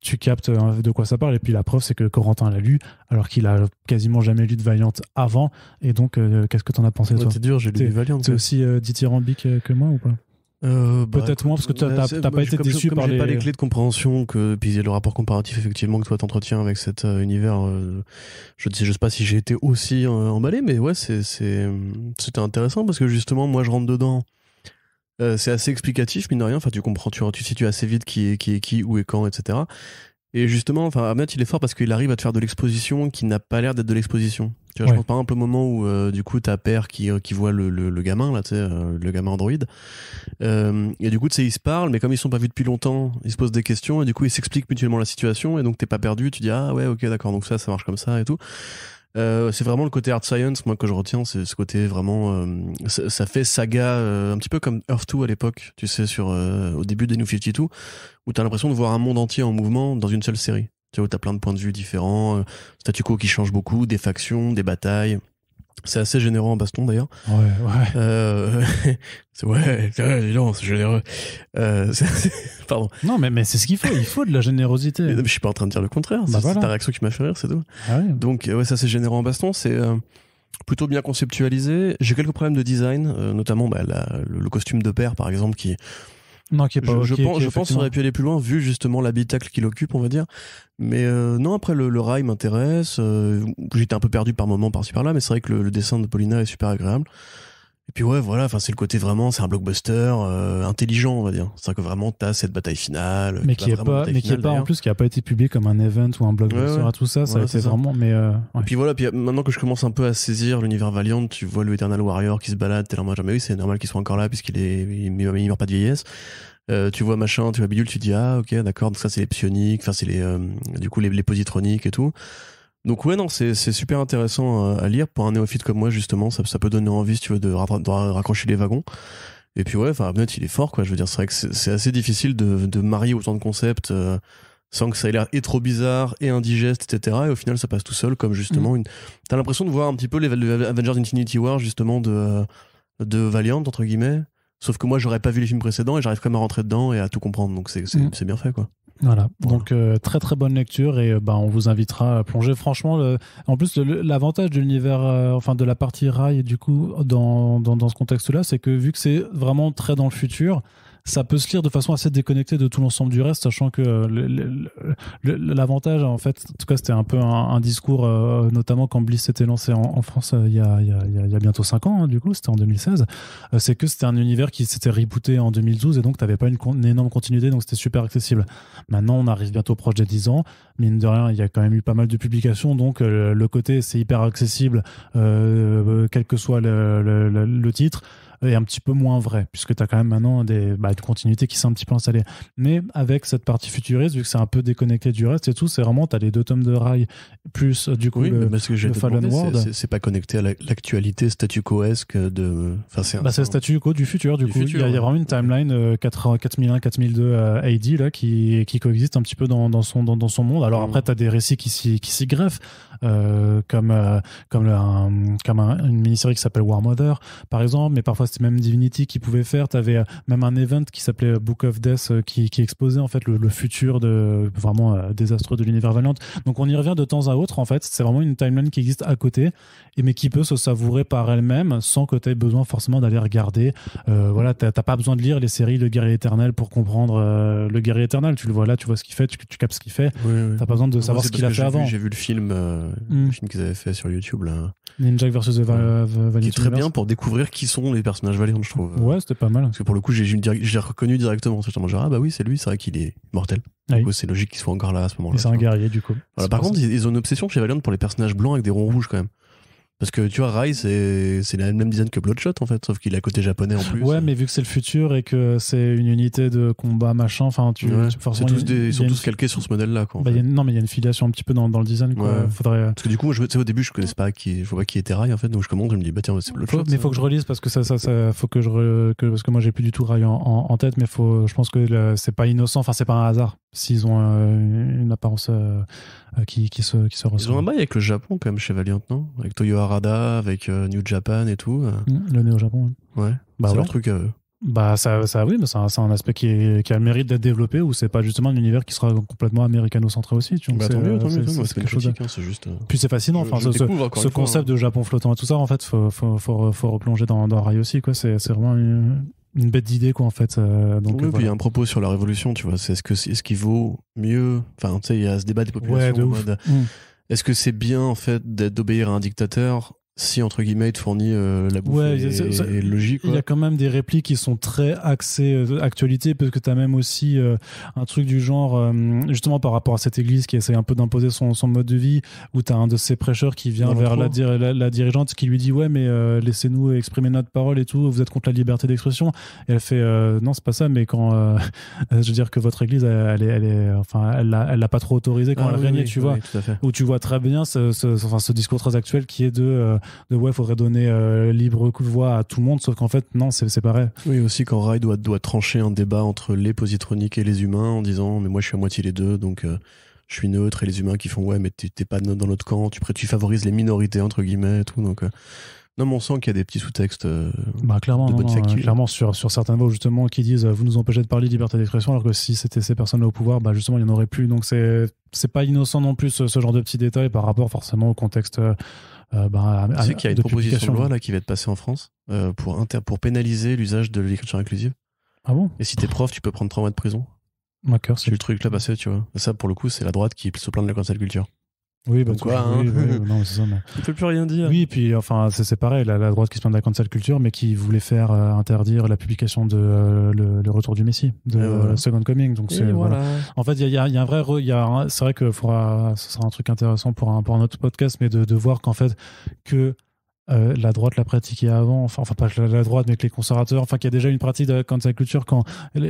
tu captes de quoi ça parle. Et puis la preuve, c'est que Corentin l'a lu, alors qu'il a quasiment jamais lu de Valiant avant. Et donc, qu'est-ce que t'en as pensé, toi C'est dur, j'ai lu Valiant. T'es aussi dithyrambique que moi ou pas bah, Peut-être moins, parce que tu n'as pas été déçu par les... pas les clés de compréhension, que, puis le rapport comparatif, effectivement, que toi t'entretiens avec cet univers. je ne sais, je sais pas si j'ai été aussi emballé, mais ouais, hum, c'était intéressant, parce que justement, moi, je rentre dedans euh, c'est assez explicatif, mine de rien. Enfin, tu comprends, tu, tu situes assez vite qui est, qui est qui, où et quand, etc. Et justement, enfin, Ahmed, il est fort parce qu'il arrive à te faire de l'exposition qui n'a pas l'air d'être de l'exposition. Tu vois, je pense par exemple au moment où, euh, du coup, t'as Père qui, euh, qui voit le, le, gamin, là, le gamin Android. et du coup, tu sais, ils se parlent, mais comme ils sont pas vus depuis longtemps, ils se posent des questions et du coup, ils s'expliquent mutuellement la situation et donc t'es pas perdu, tu dis, ah ouais, ok, d'accord, donc ça, ça marche comme ça et tout. Euh, c'est vraiment le côté art science, moi, que je retiens. C'est ce côté vraiment. Euh, ça, fait saga, euh, un petit peu comme Earth 2 à l'époque, tu sais, sur, au début des New 52, où t'as l'impression de voir un monde entier en mouvement dans une seule série. Tu vois, t'as plein de points de vue différents, statu quo qui change beaucoup, des factions, des batailles. C'est assez généreux en baston d'ailleurs. Ouais, ouais. Euh, *laughs* c'est ouais, c'est généreux. Euh, *laughs* pardon. Non, mais, mais c'est ce qu'il faut. Il faut de la générosité. Mais, je suis pas en train de dire le contraire. Bah c'est ta réaction qui m'a fait rire, c'est tout. Ah Donc euh, ouais, ça c'est généreux en baston. C'est euh, plutôt bien conceptualisé. J'ai quelques problèmes de design, euh, notamment bah, le, le, costume de père par exemple qui non, Je, pense, je pense qu'on aurait pu aller plus loin vu justement l'habitacle qu'il occupe, on va dire. Mais euh, non, après le, rail m'intéresse. Euh, j'étais un peu perdu par moment par-ci par-là, mais c'est vrai que le, le, dessin de Paulina est super agréable. Et puis ouais, voilà, enfin c'est le côté vraiment, c'est un blockbuster euh, intelligent, on va dire. C'est-à-dire que vraiment t'as cette bataille finale, mais qui est pas, mais qui est pas en plus qui a pas été publié comme un event ou un blockbuster à tout ça. c'est ça a été vraiment, mais. Euh, et puis voilà, puis euh, maintenant que je commence un peu à saisir l'univers Valiant, tu vois le Eternal Warrior qui se balade, t'es là en jamais oui, c'est normal qu'il soit encore là puisqu'il est, il, meurt pas de vieillesse. tu vois machin, tu vois bidule, tu dis ah ok d'accord, donc ça c'est les psioniques, enfin c'est les, du coup les, les positroniques et tout. Donc ouais non c'est super intéressant euh, à lire pour un néophyte comme moi justement ça, peut donner envie tu veux de, raccrocher les wagons et puis ouais enfin Abnett il est fort quoi je veux dire c'est vrai que c'est assez difficile de, de, marier autant de concepts euh, sans que ça ait l'air trop bizarre et indigeste etc et au final ça passe tout seul comme justement mm. t'as l'impression de voir un petit peu les Avengers Infinity War justement de euh, de Valiant entre guillemets sauf que moi j'aurais pas vu les films précédents et j'arrive quand même à rentrer dedans et à tout comprendre donc c'est mm. bien fait quoi voilà. Donc euh, très très bonne lecture et euh, bah, on vous invitera à plonger. Franchement, en plus l'avantage de l'univers, euh, enfin de la partie rail du coup dans, dans, dans ce contexte-là, c'est que vu que c'est vraiment très dans le futur, ça peut se lire de façon assez déconnectée de tout l'ensemble du reste, sachant que euh, l'avantage, en fait, en tout cas, c'était un peu un, discours, euh, notamment quand Bliss s'était lancé en, France il, y a, bientôt 5 ans, hein, du coup, c'était en 2016, euh, c'est que c'était un univers qui s'était rebooté en 2012 et donc tu n'avais pas une, énorme continuité, donc c'était super accessible. Maintenant, on arrive bientôt proche des 10 ans, mine de rien, il y a quand même eu pas mal de publications, donc le côté c'est hyper accessible, quel que soit le titre est un petit peu moins vrai, puisque tu as quand même maintenant des, bah, une continuité qui s'est un petit peu installée. Mais avec cette partie futuriste, vu que c'est un peu déconnecté du reste et tout, c'est vraiment, tu as les deux tomes de rail, plus euh, du coup oui, le, parce que le Fallen C'est pas connecté à l'actualité statu quoesque de. c'est bah, statu quo du futur, du, coup. il, y a, vraiment une timeline 4001, 4002 AD là, qui, qui coexiste un petit peu dans, dans son, dans, dans son monde. Alors mmh. après, tu as des récits qui s'y greffent. Euh, comme euh, comme comme une mini-série qui s'appelle War Mother par exemple mais parfois c'était même Divinity qui pouvait faire tu avais euh, même un event qui s'appelait Book of Death qui, exposait en fait le, futur de vraiment désastreux de l'univers valente donc on y revient de temps à autre en fait c'est vraiment une timeline qui existe à côté et mais qui peut se savourer par elle-même sans que t'aies besoin forcément d'aller regarder voilà t'as pas besoin de lire les séries Le Guerrier Éternel pour comprendre Le Guerrier Éternel tu le vois là tu vois ce qu'il fait tu, tu captes ce qu'il fait t'as pas besoin de savoir ce qu'il a fait avant j'ai vu le film mm. qu'ils avaient fait sur YouTube là. Qui est très bien pour découvrir qui sont les personnages Valiant, je trouve. Ouais, c'était pas mal. Parce que pour le coup, j'ai, j'ai reconnu directement. Je Genre ah bah oui, c'est lui, c'est vrai qu'il est mortel. Ah c'est logique qu'il soit encore là à ce moment-là. c'est un guerrier, du coup. par contre, ils, ils ont une obsession chez Valiant pour les personnages blancs avec des ronds rouges quand même. Parce que tu vois, Rai, c'est, c'est la même design que Bloodshot en fait, sauf qu'il a côté japonais en plus. Ouais, mais vu que c'est le futur et que c'est une unité de combat machin, enfin, tu, ouais. forcément, des, ils sont tous calqués sur ce modèle-là. Quoi, bah, non, mais il y a une filiation un petit peu dans, le design. Quoi. Euh, parce que du coup, je, au début, je connaissais pas qui, était Rai en fait, donc je commande, je me dis, bah tiens, c'est Bloodshot. mais faut que je relise parce que ça, faut que je, parce que moi, j'ai plus du tout Rai en, tête, mais faut, je pense que c'est pas innocent, enfin, c'est pas un hasard s'ils ont euh, une apparence euh, euh, qui, qui, se, qui se ressemble. Ils ont un bail avec le Japon quand même chez Valiant, non Avec Toyo Harada, avec New Japan et tout. Mmh, le Néo-Japon. Ouais, Bah c'est leur truc à eux. Bah ça, ça oui, mais c'est un, aspect qui, a le mérite d'être développé où c'est pas justement un univers qui sera complètement américano-centré aussi. Tu bah, c'est de... Hein, juste. Puis c'est fascinant, enfin, ce, hein. concept de Japon flottant et tout ça, en fait, faut, faut, faut, replonger dans, dans Rai aussi, quoi. C'est vraiment une bête d'idée quoi en fait euh, donc euh, puis il y a un propos sur la révolution tu vois c'est ce que est ce qui vaut mieux enfin tu sais il y a ce débat des populations mm. est-ce que c'est bien en fait d'obéir à un dictateur si entre guillemets te fournit euh, la bouffe et, logique il y a quand même des répliques qui sont très axées euh, actualité parce que tu as même aussi euh, un truc du genre justement par rapport à cette église qui essaie un peu d'imposer son, mode de vie où tu as un de ces prêcheurs qui vient vers la, la, dirigeante qui lui dit ouais mais laissez-nous exprimer notre parole et tout vous êtes contre la liberté d'expression et elle fait non c'est pas ça mais quand *laughs* je veux dire que votre église elle, elle est, enfin elle l'a pas trop autorisé quand ah elle oui, tu vois où tu vois très bien enfin, ce discours très actuel qui est de de ouais, faudrait donner euh, coup de voix à tout le monde, sauf qu'en fait, non, c'est pareil. Oui, aussi quand Rai doit, trancher un débat entre les positroniques et les humains en disant, mais moi je suis à moitié les deux, donc euh, je suis neutre, et les humains qui font, ouais, mais t'es pas dans notre camp, tu, tu favorises les minorités, entre guillemets, et tout, donc. Euh, non, mais on sent qu'il y a des petits sous-textes bah, clairement, de bonne Clairement, sur, sur certains mots, justement, qui disent vous nous empêchez de parler de liberté d'expression, alors que si c'était ces personnes-là au pouvoir, bah, justement, il n'y en aurait plus. Donc, c'est, c'est pas innocent non plus, ce genre de petits détails par rapport forcément au contexte euh, ben, tu sais qu'il y a une proposition de loi là, qui va être passée en France euh, pour, inter pour pénaliser l'usage de l'écriture inclusive. Ah bon Et si t'es prof, tu peux prendre trois mois de prison. C'est le truc là passé, tu vois. Ça, pour le coup, c'est la droite qui se plaint de la de culture. Oui, bah, quoi, hein. oui, *laughs* peut plus rien dire. Oui, puis enfin, c'est pareil, la, la, droite qui se plaint de la cancel culture, mais qui voulait faire euh, interdire la publication de euh, le, retour du Messie, de ah, Second Coming. Donc voilà. En fait, il y, y a, un vrai, c'est vrai que faudra, ce sera un truc intéressant pour un, pour un autre podcast, mais de, de voir qu'en fait que euh, la droite la pratiquait avant, enfin, pas la, droite, mais que les conservateurs, enfin qu'il y a déjà une pratique de la culture quand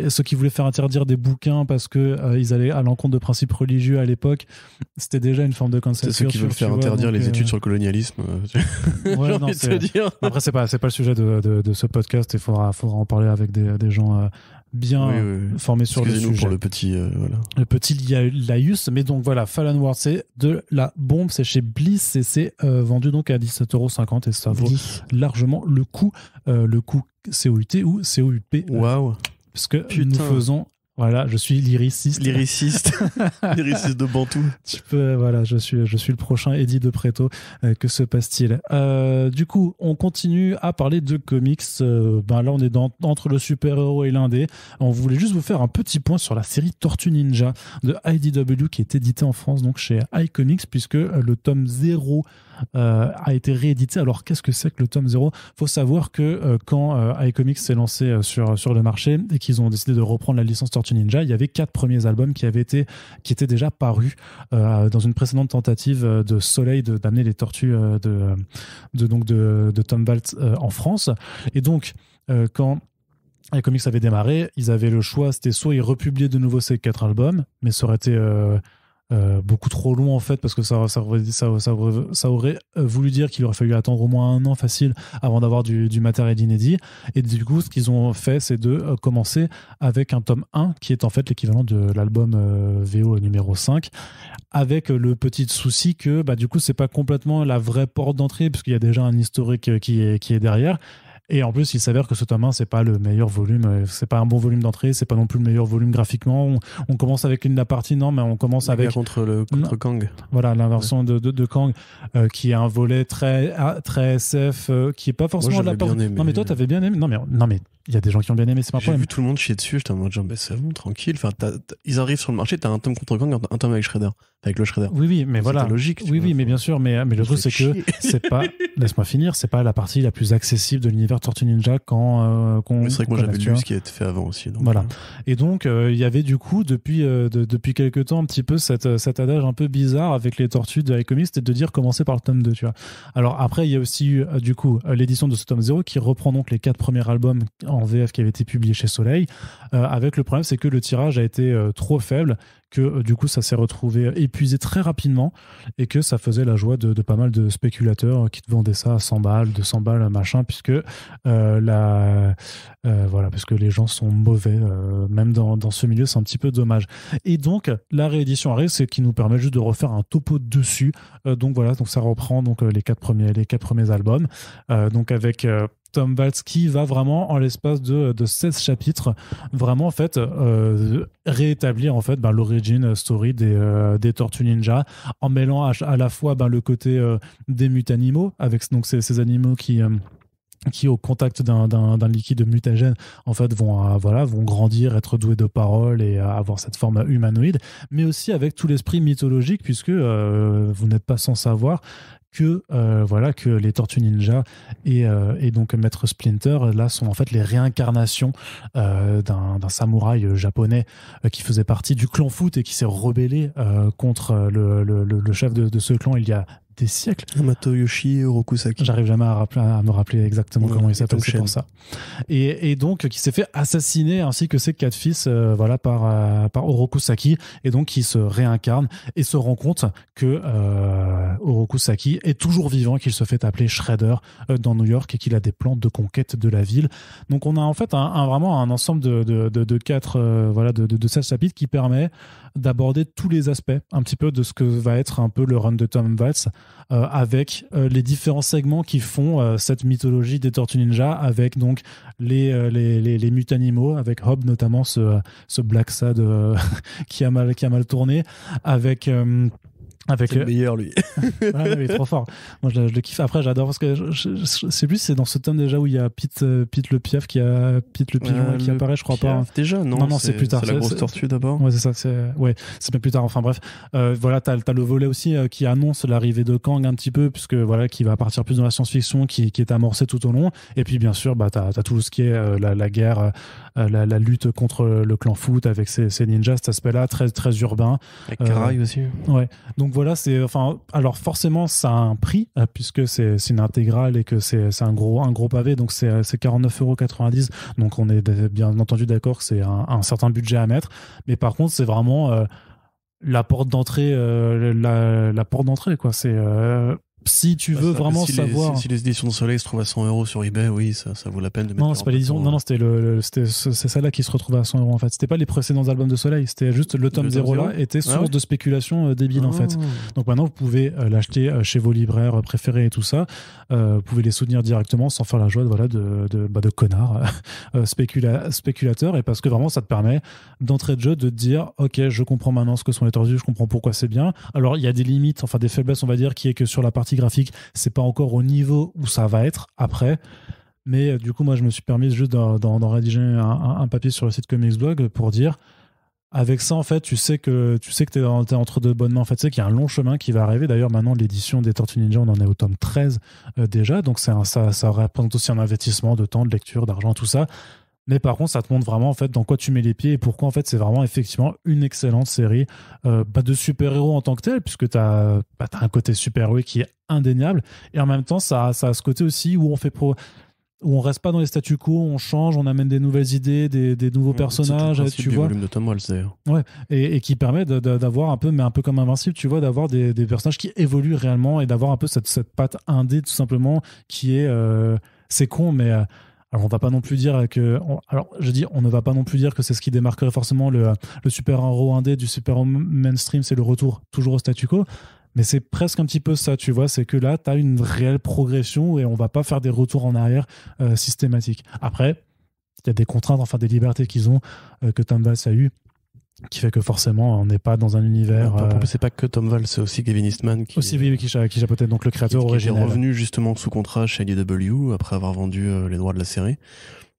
ceux qui voulaient faire interdire des bouquins parce que euh, ils allaient à l'encontre de principes religieux à l'époque, c'était déjà une forme de cancel culture. C'est ceux qui veulent faire interdire les euh, études sur le colonialisme. Ouais, *laughs* non, dire. Après c'est pas c'est pas le sujet de, ce podcast, il faudra faudra en parler avec des, des gens bien formé sur le pour le petit, euh, le petit Laius. Mais donc voilà, Fallen World c'est de la bombe. C'est chez Bliss et c'est euh, vendu donc à 17,50€ et ça vaut largement le coût euh, le coup COUT ou COUP. Waouh! que nous faisons voilà, je suis lyriciste. Lyriciste. *laughs* lyriciste de Bantou. Tu peux, voilà, je suis, je suis le prochain Eddie de Preto. Euh, que se passe-t-il euh, Du coup, on continue à parler de comics. Euh, ben là, on est entre le super-héros et l'indé. On voulait juste vous faire un petit point sur la série Tortue Ninja de IDW qui est éditée en France, donc chez iComics, puisque le tome 0 euh, a été réédité. Alors qu'est-ce que c'est que le tome 0 Faut savoir que euh, quand euh, iComics s'est lancé sur, sur le marché et qu'ils ont décidé de reprendre la licence Tortue Ninja, il y avait quatre premiers albums qui avaient été qui étaient déjà parus dans une précédente tentative de Soleil d'amener les tortues de, de donc de, de Tom Valt en France. Et donc quand les comics avait démarré, ils avaient le choix, c'était soit ils republiaient de nouveau ces quatre albums, mais ça aurait été euh, beaucoup trop long en fait parce que ça, ça, ça, ça, aurait voulu dire qu'il aurait fallu attendre au moins un an facile avant d'avoir du, matériel inédit et du coup ce qu'ils ont fait c'est de euh, commencer avec un tome 1 qui est en fait l'équivalent de l'album euh, VO numéro 5 avec le petit souci que bah, du coup c'est pas complètement la vraie porte d'entrée puisqu'il y a déjà un historique qui est, qui est derrière et en plus, il s'avère que ce tome 1, c'est pas le meilleur volume, euh, c'est pas un bon volume d'entrée, c'est pas non plus le meilleur volume graphiquement. On, commence avec une la partie, non, mais on commence avec. contre le contre Kang. Voilà, l'inversion de, de, de, Kang, euh, qui est un volet très, très SF, euh, qui est pas forcément de la part. Non, mais toi, t'avais bien aimé. Non, mais, non, mais il y a des gens qui ont bien aimé, c'est pas problème. J'ai vu tout le monde chier dessus, j'étais en mode c'est bon, tranquille. Enfin, ils arrivent sur le marché, t'as un tome contre Kang, un tome avec Shredder, avec le Shredder. Oui, oui, mais voilà. logique. Oui, oui, mais bien sûr, mais, mais le truc, c'est que *laughs* c'est pas, laisse-moi finir, c'est pas la partie la plus accessible de l'univers Tortue Ninja quand, euh, C'est vrai que moi j'avais lu ce qui a été fait avant aussi. Donc, voilà. Euh. Et donc, euh, il y avait du coup, depuis, euh, depuis quelques temps, un petit peu cette, cet adage un peu bizarre avec les tortues de comics c'était de dire commencer par le tome 2, tu vois. Alors après, il y a aussi eu, du coup, l'édition de ce tome 0 qui reprend donc les quatre premiers albums en VF qui avait été publié chez Soleil. Euh, avec le problème, c'est que le tirage a été euh, trop faible, que euh, du coup, ça s'est retrouvé épuisé très rapidement et que ça faisait la joie de, pas mal de spéculateurs qui te vendaient ça à 100 balles, de 200 balles, machin, puisque la, voilà, parce les gens sont mauvais, même dans, ce milieu, c'est un petit peu dommage. Et donc, la réédition arrive, c'est qui nous permet juste de refaire un topo dessus. donc voilà, donc ça reprend donc les quatre premiers, les quatre premiers albums, donc avec Tom Valsky va vraiment, en l'espace de, 16 chapitres, vraiment en fait euh, réétablir en fait ben, l'origine story des, euh, des Tortues Ninja en mêlant à, la fois ben, le côté des euh, des mutanimaux avec donc ces animaux qui qui au contact d'un liquide mutagène en fait vont euh, voilà vont grandir être doués de parole et euh, avoir cette forme humanoïde mais aussi avec tout l'esprit mythologique puisque euh, vous n'êtes pas sans savoir que voilà que les tortues ninja et, donc maître splinter là sont en fait les réincarnations d'un samouraï japonais qui faisait partie du clan foot et qui s'est rebellé contre le, chef de, ce clan il y a des siècles. Matoyoshi Saki. J'arrive jamais à, me rappeler exactement comment il s'appelle, c'est pour ça. Et, donc, qui s'est fait assassiner ainsi que ses quatre fils, euh, voilà, par, euh, par Orokusaki, et donc qui se réincarne et se rend compte que euh, Orokusaki est toujours vivant, qu'il se fait appeler Shredder euh, dans New York et qu'il a des plans de conquête de la ville. Donc, on a en fait un, vraiment un ensemble de, quatre, voilà, de, de, chapitres qui permet d'aborder tous les aspects un petit peu de ce que va être un peu le run de Tom Waltz euh, avec euh, les différents segments qui font euh, cette mythologie des Tortues Ninja avec donc les, les, les, mutanimaux, avec Hob notamment ce, ce Black Sad *laughs* qui, a mal, qui a mal tourné, avec... Avec le meilleur lui. *laughs* il est trop fort. Moi je, le kiffe. Après j'adore parce que c'est plus c'est dans ce tome déjà où il y a Pete, euh, le pief qui a Pete le pigeon qui apparaît je crois pas. Déjà non. Non, non c'est plus tard. C'est la grosse tortue d'abord. Ouais c'est ça c'est ouais c'est plus tard enfin bref euh, voilà t'as as le volet aussi euh, qui annonce l'arrivée de Kang un petit peu puisque voilà qui va partir plus dans la science-fiction qui, qui est amorcé tout au long et puis bien sûr bah t'as as tout ce qui est la, guerre la, lutte contre le clan foot avec ses, ninjas cet aspect là très très urbain. Avec Karai aussi. Ouais donc voilà, c'est enfin, alors forcément ça a un prix euh, puisque c'est une intégrale et que c'est un gros un gros pavé, donc c'est 49,90€. Donc on est bien entendu d'accord que c'est un, certain budget à mettre, mais par contre c'est vraiment euh, la porte d'entrée, euh, la, porte d'entrée quoi. C'est si tu bah, veux vraiment savoir. si, les éditions de Soleil se trouvent à 100 euros sur eBay, oui, ça, ça vaut la peine de mettre. Non, c'est pas éditions. Non, non, c'était le, c'est celle-là qui se retrouvait à 100 euros en fait. C'était pas les précédents albums de Soleil, c'était juste le tome 0 là était ah source de spéculation euh, débile en fait. Ah. Donc maintenant, vous pouvez euh, l'acheter euh, chez vos libraires préférés et tout ça. vous pouvez les soutenir directement sans faire la joie de, voilà, de, de, bah, de connards *laughs* spécula spéculateurs et parce que vraiment, ça te permet d'entrer de jeu de te dire Ok, je comprends maintenant ce que sont les tordus, je comprends pourquoi c'est bien. Alors, il y a des limites, enfin des faiblesses, on va dire, qui est que sur la partie graphique. C'est pas encore au niveau où ça va être après. Mais euh, du coup, moi, je me suis permis juste d'en rédiger un, papier sur le site Comics Blog pour dire avec ça, en fait, tu sais que tu sais que tu es entre deux bonnes mains. En fait, tu sais qu'il y a un long chemin qui va arriver. D'ailleurs, maintenant, l'édition des Tortues Ninja, on en est au tome 13 euh, déjà. Donc, un, ça, ça représente aussi un investissement de temps, de lecture, d'argent, tout ça. Mais par contre, ça te montre vraiment en fait dans quoi tu mets les pieds et pourquoi en fait c'est vraiment effectivement une excellente série euh, bah, de super-héros en tant que tel, puisque tu as, bah, un côté super-héros qui est indéniable. Et en même temps, ça, ça a ce côté aussi où on fait pro où on reste pas dans les statu quo, on change, on amène des nouvelles idées, des, nouveaux personnages, le tu Volume de Tom Walls, ouais, et, qui permet d'avoir un peu, mais un peu comme Invincible, tu vois, d'avoir des, personnages qui évoluent réellement et d'avoir un peu cette, cette patte indé tout simplement qui est, euh, c'est con, mais euh, alors on va pas non plus dire que, alors je dis, on ne va pas non plus dire que c'est ce qui démarquerait forcément le, le super héros indé du super mainstream, c'est le retour toujours au statu quo. Mais c'est presque un petit peu ça, tu vois, c'est que là, tu as une réelle progression et on va pas faire des retours en arrière euh, systématiques. Après, il y a des contraintes, enfin des libertés qu'ils ont, euh, que Tom Bass a eu qui fait que forcément on n'est pas dans un univers. Euh, c'est pas que Tom Wall, c'est aussi Gavin Eastman qui aussi oui, qui, donc le créateur original. est revenu justement sous contrat chez IDW après avoir vendu euh, les droits de la série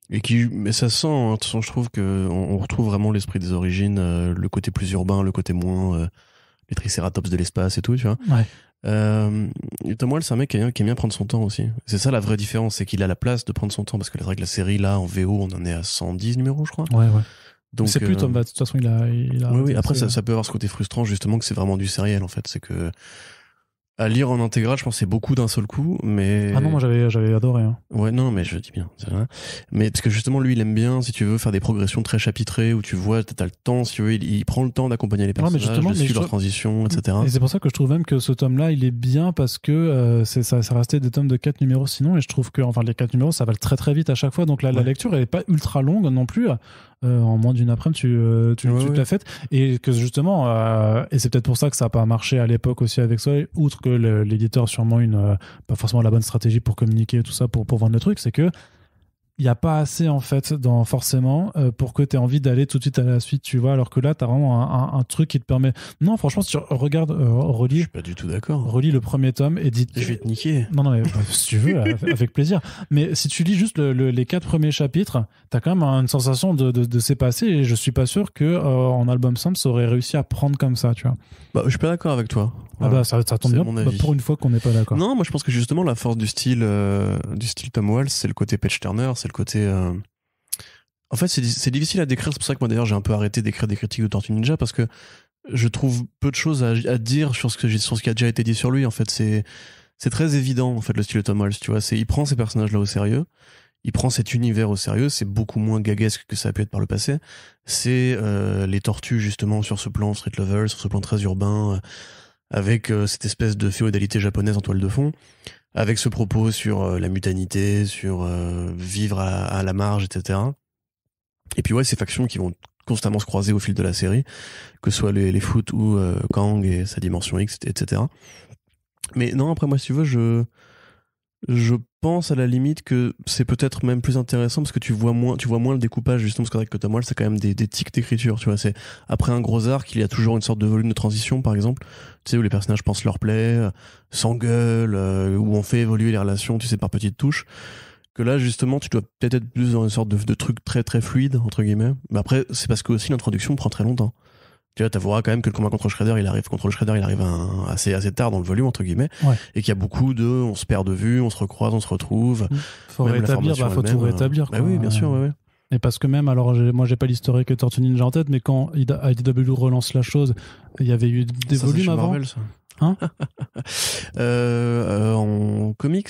et qui mais ça sent hein, toute je trouve que on, retrouve vraiment l'esprit des origines, euh, le côté plus urbain, le côté moins les Triceratops de l'espace et tout tu vois. Tom Wall, c'est un mec qui aime, bien prendre son temps aussi. C'est ça la vraie différence, c'est qu'il a la place de prendre son temps parce que la, la série là en VO, on en est à 110 numéros, je crois. Ouais, ouais. Donc c'est plus Tom euh, bah, De toute façon, il a. oui, oui. Après, ça, ça, peut avoir ce côté frustrant justement que c'est vraiment du sériel en fait. C'est que à lire en intégral, je pense c'est beaucoup d'un seul coup, mais ah non, moi j'avais j'avais adoré. Hein. Ouais, non, mais je dis bien, mais parce que justement lui, il aime bien si tu veux faire des progressions très chapitrées où tu vois, t'as le temps, si tu veux, il, prend le temps d'accompagner les personnages, ouais, mais de suivre leur transition, etc. Et c'est pour ça que je trouve même que ce tome-là, il est bien parce que euh, c'est ça, restait des tomes de 4 numéros sinon, et je trouve que enfin les 4 numéros, ça va très très vite à chaque fois, donc la, la lecture elle est pas ultra longue non plus. Euh, en moins d'une après-midi, tu, euh, l'as faite. Et que justement, euh, et c'est peut-être pour ça que ça n'a pas marché à l'époque aussi avec Soleil, outre que l'éditeur a sûrement une, pas forcément la bonne stratégie pour communiquer et tout ça, pour, pour vendre le truc, c'est que il n'y a pas assez en fait dans forcément euh, pour que tu aies envie d'aller tout de suite à la suite tu vois alors que là tu as vraiment un, truc qui te permet non franchement si tu regardes euh, relis je suis pas du tout d'accord relis le premier tome et dis je vais te niquer non non mais bah, *laughs* si tu veux avec plaisir mais si tu lis juste les quatre premiers chapitres tu as quand même une sensation de, de, s'est passé et je suis pas sûr que euh, en album simple ça aurait réussi à prendre comme ça tu vois bah, je suis pas d'accord avec toi ah bah, ça, ça tombe bien bah, pour une fois qu'on n'est pas d'accord non moi je pense que justement la force du style du style Tom Walls c'est le côté page turner c'est le côté. Euh, en fait, c'est difficile à décrire. C'est pour ça que moi, d'ailleurs, j'ai un peu arrêté d'écrire des critiques de Tortue Ninja parce que je trouve peu de choses à, dire sur ce, que, sur ce qui a déjà été dit sur lui. En fait, c'est très évident en fait le style de Tom Tu vois, c'est il prend ces personnages là au sérieux. Il prend cet univers au sérieux, c'est beaucoup moins gaguesque que ça a pu être par le passé. C'est euh, les tortues justement sur ce plan street level, sur ce plan très urbain, euh, avec cette espèce de féodalité japonaise en toile de fond avec ce propos sur euh, la mutanité, sur euh, vivre à, la marge, etc. Et puis ouais, ces factions qui vont constamment se croiser au fil de la série, que ce soit les, les foot ou euh, Kang et sa dimension X, etc. Mais non, après moi, si tu veux, je je pense à la limite que c'est peut-être même plus intéressant parce que tu vois moins, tu vois moins le découpage justement parce que ta moelle c'est quand même des, tics d'écriture, tu vois. C'est après un gros arc, il y a toujours une sorte de volume de transition, par exemple, tu sais où les personnages pensent leur plaie, euh, s'engueulent, euh, où on fait évoluer les relations, tu sais par petites touches. Que là justement, tu dois peut-être être plus dans une sorte de, de truc très très fluide entre guillemets. Mais après, c'est parce que aussi l'introduction prend très longtemps. Tu vois, t'avoueras quand même que le combat contre Shredder, il arrive contre Shredder, il arrive assez assez tard dans le volume entre guillemets, et qu'il y a beaucoup de, on se perd de vue, on se recroise, on se retrouve. Mmh. Faut rétablir, bah, faut tout rétablir. Euh, bah, oui, bien sûr, ouais, ouais. Et parce que même, alors moi j'ai pas l'historique Tortue Ninja en tête, mais quand IDW relance la chose, il y avait eu des volumes avant. Marvel, ça. Hein *laughs* euh, euh, en comics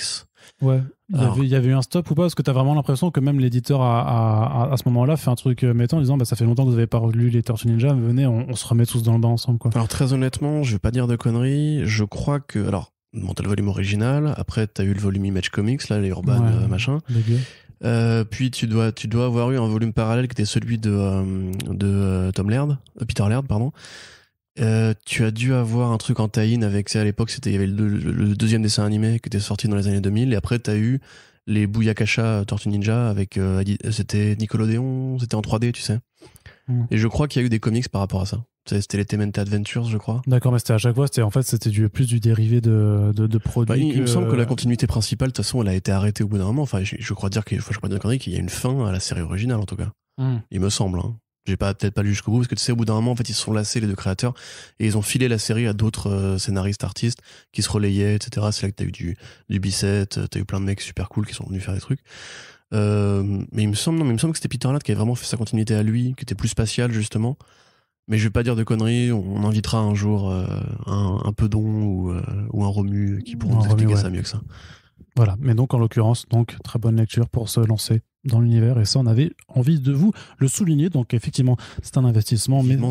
Ouais. Il y, avait, eu un stop ou pas Parce que tu as vraiment l'impression que même l'éditeur a, à ce moment-là fait un truc euh, mettant en disant bah, ça fait longtemps que vous n'avez pas lu les Tortues Ninja, venez, on, se remet tous dans le bain ensemble. Quoi. Alors très honnêtement, je vais pas dire de conneries. Je crois que. Alors, bon, le volume original, après t'as eu le volume Image Comics, là, les Urban, euh, machin. Euh, puis tu dois, tu dois avoir eu un volume parallèle qui était celui de, de Tom Laird, Peter Laird, pardon. Euh, tu as dû avoir un truc en tie avec, à l'époque, c'était, il y avait le, deuxième dessin animé qui était sorti dans les années 2000, et après, tu as eu les Booyakasha euh, Tortue Ninja avec, euh, c'était Nicolodeon c'était en 3D, tu sais. Mm. Et je crois qu'il y a eu des comics par rapport à ça. C'était les Temente Adventures, je crois. D'accord, mais c'était à chaque fois, c'était en fait, c'était plus du dérivé de, de, produits. Bah, il, me semble que la continuité principale, de toute façon, elle a été arrêtée au bout d'un moment. Enfin, je, crois dire que, je qu'il y a une fin à la série originale, en tout cas. Mm. Il me semble. Hein j'ai pas peut-être pas lu jusqu'au bout parce que tu sais au bout d'un moment en fait ils se sont lassés les deux créateurs et ils ont filé la série à d'autres euh, scénaristes artistes qui se relayaient etc c'est là que t'as eu du du tu euh, t'as eu plein de mecs super cool qui sont venus faire des trucs euh, mais il me semble non semble que c'était Peter Ladd qui avait vraiment fait sa continuité à lui qui était plus spatial justement mais je vais pas dire de conneries on, invitera un jour un, un Pedon ou, un Romu qui pourront nous expliquer ça mieux que ça voilà mais donc en l'occurrence donc très bonne lecture pour se lancer dans l'univers. Et ça, on avait envie de vous le souligner. Donc, effectivement, c'est un investissement. Mais... de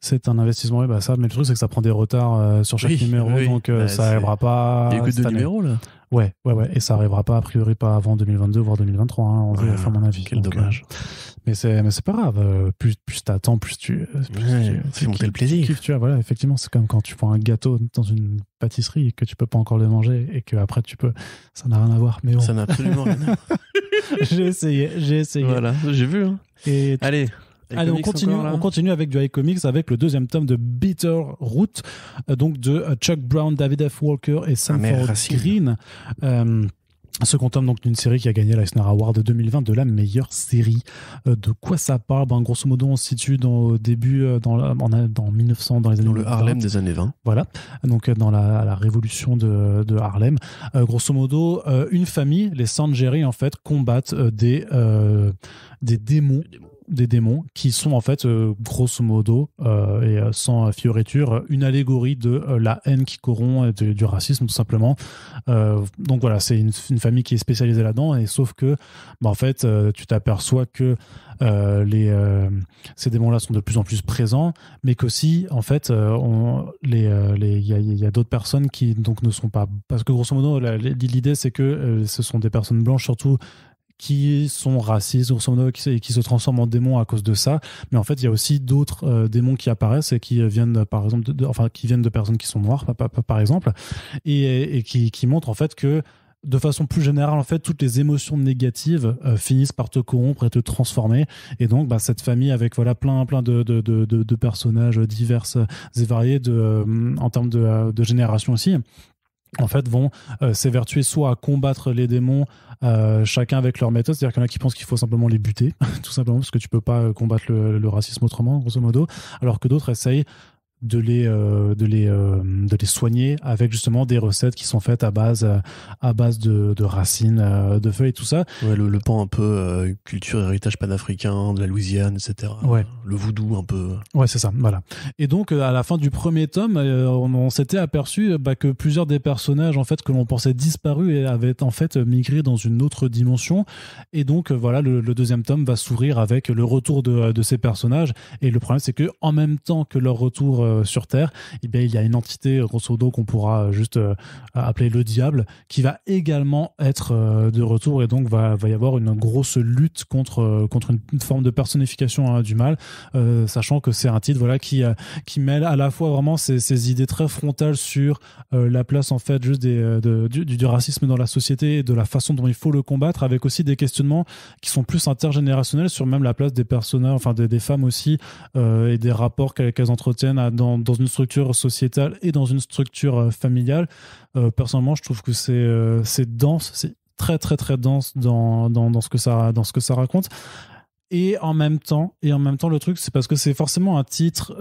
C'est un investissement, oui, bah ça, mais le truc, c'est que ça prend des retards euh, sur chaque numéro, donc euh, bah, ça arrivera pas. Il y a que deux numéros, là Ouais, ouais, et ça arrivera pas, a priori, pas avant 2022, voire 2023, hein, mon avis. Quel euh, dommage. Mais c'est, mais c'est pas grave. Euh, plus, plus t'attends, plus tu. c'est mon le plaisir. Tu, tu vois, voilà, effectivement, c'est comme quand tu prends un gâteau dans une pâtisserie et que tu peux pas encore le manger et que après tu peux. Ça n'a rien à voir. Mais bon. Ça n'a absolument rien *laughs* j'ai essayé, j'ai essayé. Voilà, j'ai vu. Hein. Allez. on continue, on continue avec du iComics avec le deuxième tome de Bitter Root, euh, donc de euh, Chuck Brown, David F. Walker et ah, Sam Green. Euh, Second tome donc d'une série qui a gagné l'Eisner Award 2020 de la meilleure série. Euh, de quoi ça parle ben, Grosso modo, on se situe dans, au début, euh, dans, en, 1900, dans les années Dans le Harlem des années 20. Voilà, donc euh, dans la, révolution de, Harlem. grosso modo, une famille, les Sanjeri, en fait, combattent des, Des démons des démons qui sont en fait, euh, grosso modo, euh, et euh, sans fioriture, une allégorie de la haine qui corrompt et du racisme, tout simplement. donc voilà, c'est une, famille qui est spécialisée là-dedans, et sauf que, bah, en fait, tu t'aperçois que les, ces démons-là sont de plus en plus présents, mais qu'aussi, en fait, il les, y a, a d'autres personnes qui donc ne sont pas. Parce que, grosso modo, l'idée, c'est que ce sont des personnes blanches surtout qui sont racistes, et qui se transforment en démons à cause de ça. Mais en fait, il y a aussi d'autres euh, démons qui apparaissent et qui viennent, par exemple, de, enfin, qui viennent de personnes qui sont noires, par, exemple, et, qui, montrent en fait que de façon plus générale, en fait, toutes les émotions négatives euh, finissent par te corrompre et te transformer. Et donc, bah, cette famille avec voilà plein plein de, personnages divers et variés de, euh, en termes de, génération aussi, en fait, vont euh, s'évertuer soit à combattre les démons, euh, chacun avec leur méthode. C'est-à-dire qu'il y en a qui pensent qu'il faut simplement les buter, *laughs* tout simplement, parce que tu peux pas euh, combattre le, le racisme autrement, grosso modo. Alors que d'autres essayent de les euh, de les euh, les soigner avec justement des recettes qui sont faites à base à base de, racines euh, de feuilles tout ça le, pan un peu culture héritage panafricain de la Louisiane etc le voodoo un peu ouais c'est ça voilà et donc à la fin du premier tome on, s'était aperçu bah, que plusieurs des personnages en fait que l'on pensait disparus avaient en fait migré dans une autre dimension et donc voilà le, deuxième tome va s'ouvrir avec le retour de, de ces personnages et le problème c'est que en même temps que leur retour euh, sur Terre, eh il y a une entité, grosso modo, qu'on pourra juste euh, appeler le diable, qui va également être euh, de retour et donc va, va, y avoir une grosse lutte contre, contre une forme de personnification hein, du mal, sachant que c'est un titre voilà, qui, qui mêle à la fois vraiment ces, idées très frontales sur la place en fait juste des, du, racisme dans la société et de la façon dont il faut le combattre, avec aussi des questionnements qui sont plus intergénérationnels sur même la place des personnages, enfin des, des femmes aussi et des rapports qu'elles entretiennent dans dans, une structure sociétale et dans une structure euh, familiale. Euh, personnellement, je trouve que euh, c'est dense, c'est très très très dense dans, dans, dans, ce que ça, dans ce que ça raconte. Et en même temps, et en même temps le truc, c'est parce que c'est forcément un titre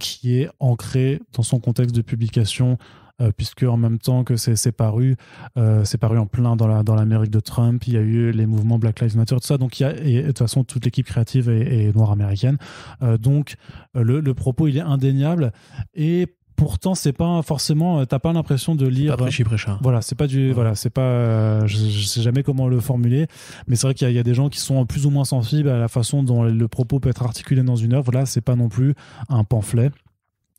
qui est ancré dans son contexte de publication euh, puisque en même temps que c'est paru, euh, c'est paru en plein dans l'Amérique de Trump, il y a eu les mouvements Black Lives Matter, tout ça. Donc, il y a, et, de toute façon, toute l'équipe créative est, noire américaine. Euh, donc, le, propos, il est indéniable. Et pourtant, c'est pas forcément, t'as pas l'impression de lire. Pas prêchi, Voilà, c'est pas du, voilà, c'est pas, je, sais jamais comment le formuler, mais c'est vrai qu'il y, y, a des gens qui sont plus ou moins sensibles à la façon dont le propos peut être articulé dans une œuvre. Là, c'est pas non plus un pamphlet.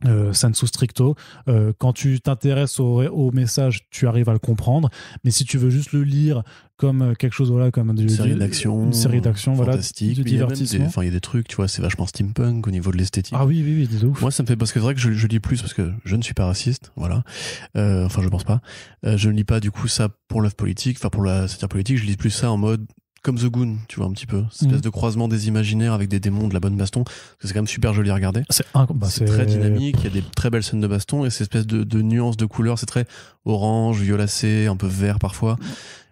Euh, Sans sous stricto. Euh, quand tu t'intéresses au, au, message, tu arrives à le comprendre. Mais si tu veux juste le lire comme euh, quelque chose, voilà, comme une série une série d'actions, voilà, du divertissement. Enfin, il y a des trucs, tu vois, c'est vachement steampunk au niveau de l'esthétique. Ah oui, oui, oui, ouf. Moi, ça me fait parce que c'est vrai que je, lis plus parce que je ne suis pas raciste, voilà. enfin, je pense pas. je ne lis pas du coup ça pour l'œuvre politique, enfin pour la satire politique. Je lis plus ça en mode comme The Goon, tu vois, un petit peu. Cette mhm. espèce de croisement des imaginaires avec des démons, de la bonne baston. C'est quand même super joli à regarder. Bah, c'est très dynamique, il y a des très belles scènes de baston et cette espèce de, de nuance de couleurs, c'est très orange, violacé, un peu vert parfois.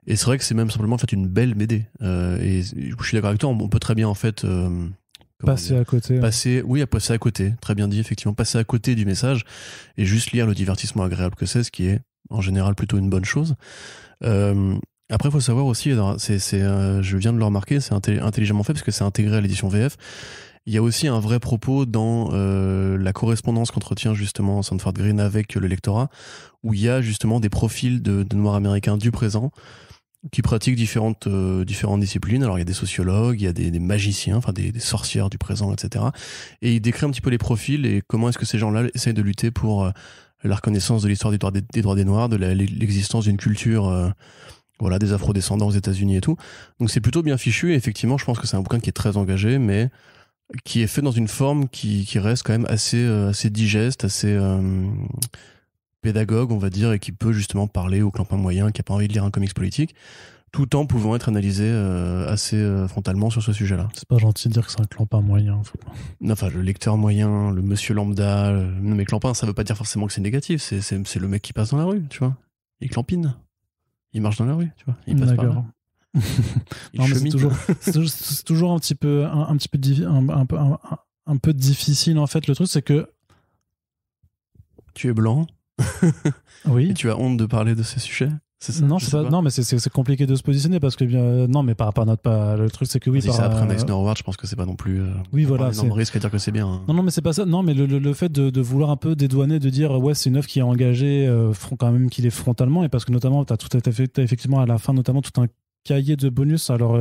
Et c'est vrai que c'est même simplement en fait une belle médée. Euh, et je suis d'accord avec toi, on peut très bien en fait. Euh, passer à côté. Hein. Passer, oui, à passer à côté. Très bien dit, effectivement. Passer à côté du message et juste lire le divertissement agréable que c'est, ce qui est en général plutôt une bonne chose. Euh, après, il faut savoir aussi, c'est, euh, je viens de le remarquer, c'est intelligemment fait parce que c'est intégré à l'édition VF. Il y a aussi un vrai propos dans euh, la correspondance qu'entretient justement Sanford Green avec le lectorat, où il y a justement des profils de, Noirs américains du présent qui pratiquent différentes euh, différentes disciplines. Alors il y a des sociologues, il y a des, magiciens, enfin des, sorcières du présent, etc. Et il décrit un petit peu les profils et comment est-ce que ces gens-là essayent de lutter pour la reconnaissance de l'histoire des droits des, droits des Noirs, de l'existence d'une culture voilà, des afro-descendants aux États-Unis et tout. Donc c'est plutôt bien fichu. Et effectivement, je pense que c'est un bouquin qui est très engagé, mais qui est fait dans une forme qui, reste quand même assez, euh, assez digeste, assez euh, pédagogue, on va dire, et qui peut justement parler au clampin moyen qui n'a pas envie de lire un comics politique, tout en pouvant être analysé euh, assez frontalement sur ce sujet-là. C'est pas gentil de dire que c'est un clampin moyen. Enfin, le lecteur moyen, le monsieur lambda. Le... mais clampin, ça veut pas dire forcément que c'est négatif. C'est le mec qui passe dans la rue, tu vois. Il clampine. Il marche dans la rue, tu vois. Il passe par là. *laughs* c'est toujours, un petit peu, un, petit peu, un, peu difficile en fait. Le truc, c'est que tu es blanc. oui. Et tu as honte de parler de ces sujets non, non, mais c'est compliqué de se positionner parce que bien, euh, non, mais par rapport à notre pas, le truc c'est que oui. par, ça après je pense que c'est pas non plus. Euh, oui, voilà. Un risque à dire que c'est bien. Hein. Non, non, mais c'est pas ça. Non, mais le, fait de, vouloir un peu dédouaner, de dire ouais, c'est une œuvre qui est engagée euh, quand même qu'il est frontalement et parce que notamment t'as tout à effectivement à la fin notamment tout un cahier de bonus. Alors,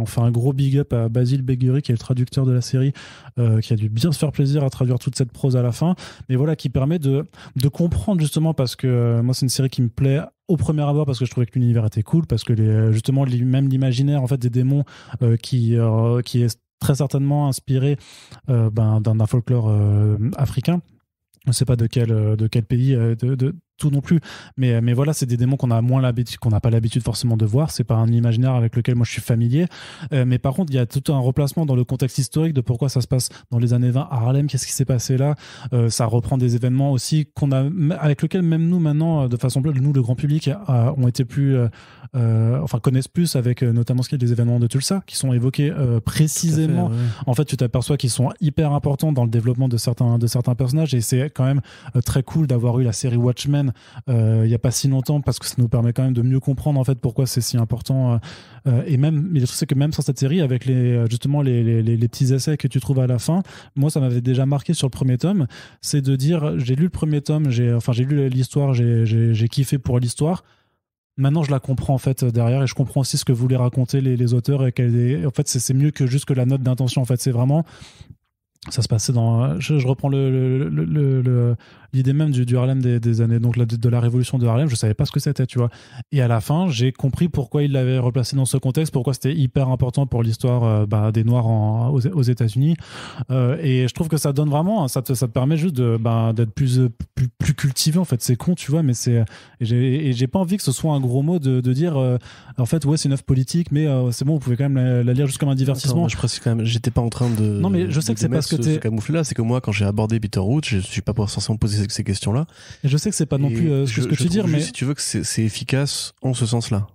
enfin, euh, un gros big up à Basile Beguri, qui est le traducteur de la série, euh, qui a dû bien se faire plaisir à traduire toute cette prose à la fin. Mais voilà, qui permet de, de comprendre justement, parce que euh, moi, c'est une série qui me plaît au premier abord parce que je trouvais que l'univers était cool, parce que les, justement, même l'imaginaire en fait des démons qui, qui est très certainement inspiré ben, d'un folklore africain. On ne sait pas de quel, de quel pays, de tout non plus. Mais, mais voilà, c'est des démons qu'on a moins l'habitude, qu'on n'a pas l'habitude forcément de voir. C'est pas un imaginaire avec lequel moi je suis familier. Euh, mais par contre, il y a tout un replacement dans le contexte historique de pourquoi ça se passe dans les années 20 à Harlem, qu'est-ce qui s'est passé là. Euh, ça reprend des événements aussi qu'on a, avec lesquels même nous maintenant, euh, de façon nous le grand public, ont été plus, enfin connaissent plus avec notamment ce qu'il y a des événements de Tulsa qui sont évoqués précisément. En fait, tu t'aperçois qu'ils sont hyper importants dans le développement de certains de certains personnages et c'est quand même très cool d'avoir eu la série Watchmen euh, il n'y a pas si longtemps, parce que ça nous permet quand même de mieux comprendre en fait pourquoi c'est si important. Euh, euh, et même, truc c'est que même sur cette série, avec les, justement les, petits essais que tu trouves à la fin, moi ça m'avait déjà marqué sur le premier tome, c'est de dire j'ai lu le premier tome, j'ai enfin j'ai lu l'histoire, j'ai kiffé pour l'histoire maintenant je la comprends en fait derrière et je comprends aussi ce que voulaient raconter les, auteurs et qu'elle est en fait c'est mieux que juste que la note d'intention en fait c'est vraiment ça se passait dans. Je, reprends l'idée le, même du, Harlem des, années, donc de la révolution de Harlem. Je savais pas ce que c'était, tu vois. Et à la fin, j'ai compris pourquoi il l'avait replacé dans ce contexte, pourquoi c'était hyper important pour l'histoire euh, bah, des Noirs en, aux, États-Unis. Euh, et je trouve que ça donne vraiment, ça te, ça te permet juste bah, d'être plus, plus, cultivé, en fait. C'est con, tu vois, mais c'est. Et j'ai pas envie que ce soit un gros mot de, dire, euh, en fait, ouais, c'est une œuvre politique, mais c'est bon, vous pouvez quand même la, lire juste comme un divertissement. je précise quand même, j'étais pas en train de. Non, mais je sais que c'est pas ce, là c'est que moi, quand j'ai abordé Bitterroot, je suis pas forcément posé ces, questions-là. Et je sais que c'est pas non plus euh, ce que je tu dis, mais si tu veux que c'est efficace en ce sens-là.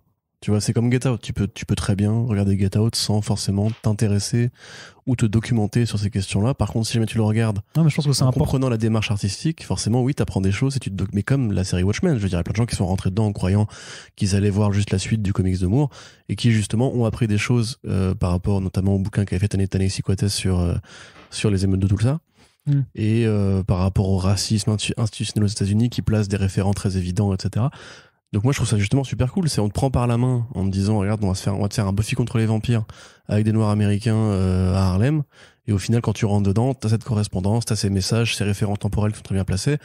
Tu vois, c'est comme Get Out. Tu peux, tu peux très bien regarder Get Out sans forcément t'intéresser ou te documenter sur ces questions-là. Par contre, si jamais tu le regardes, non, mais je pense que en important. comprenant la démarche artistique, forcément, oui, t'apprends des choses et tu te Mais comme la série Watchmen, je veux dire, il y a plein de gens qui sont rentrés dedans en croyant qu'ils allaient voir juste la suite du comics de Moore et qui, justement, ont appris des choses euh, par rapport notamment au bouquin qu'avait fait Tanei Sikwatess sur, euh, sur les émeutes de tout ça. Hmm. Et euh, par rapport au racisme institutionnel aux États-Unis qui place des référents très évidents, etc. Donc moi je trouve ça justement super cool, c'est on te prend par la main en te disant regarde on va se faire te faire un Buffy contre les vampires avec des noirs américains euh, à Harlem et au final, quand tu rentres dedans, t'as cette correspondance, t'as ces messages, ces référents temporels qui sont très bien placés.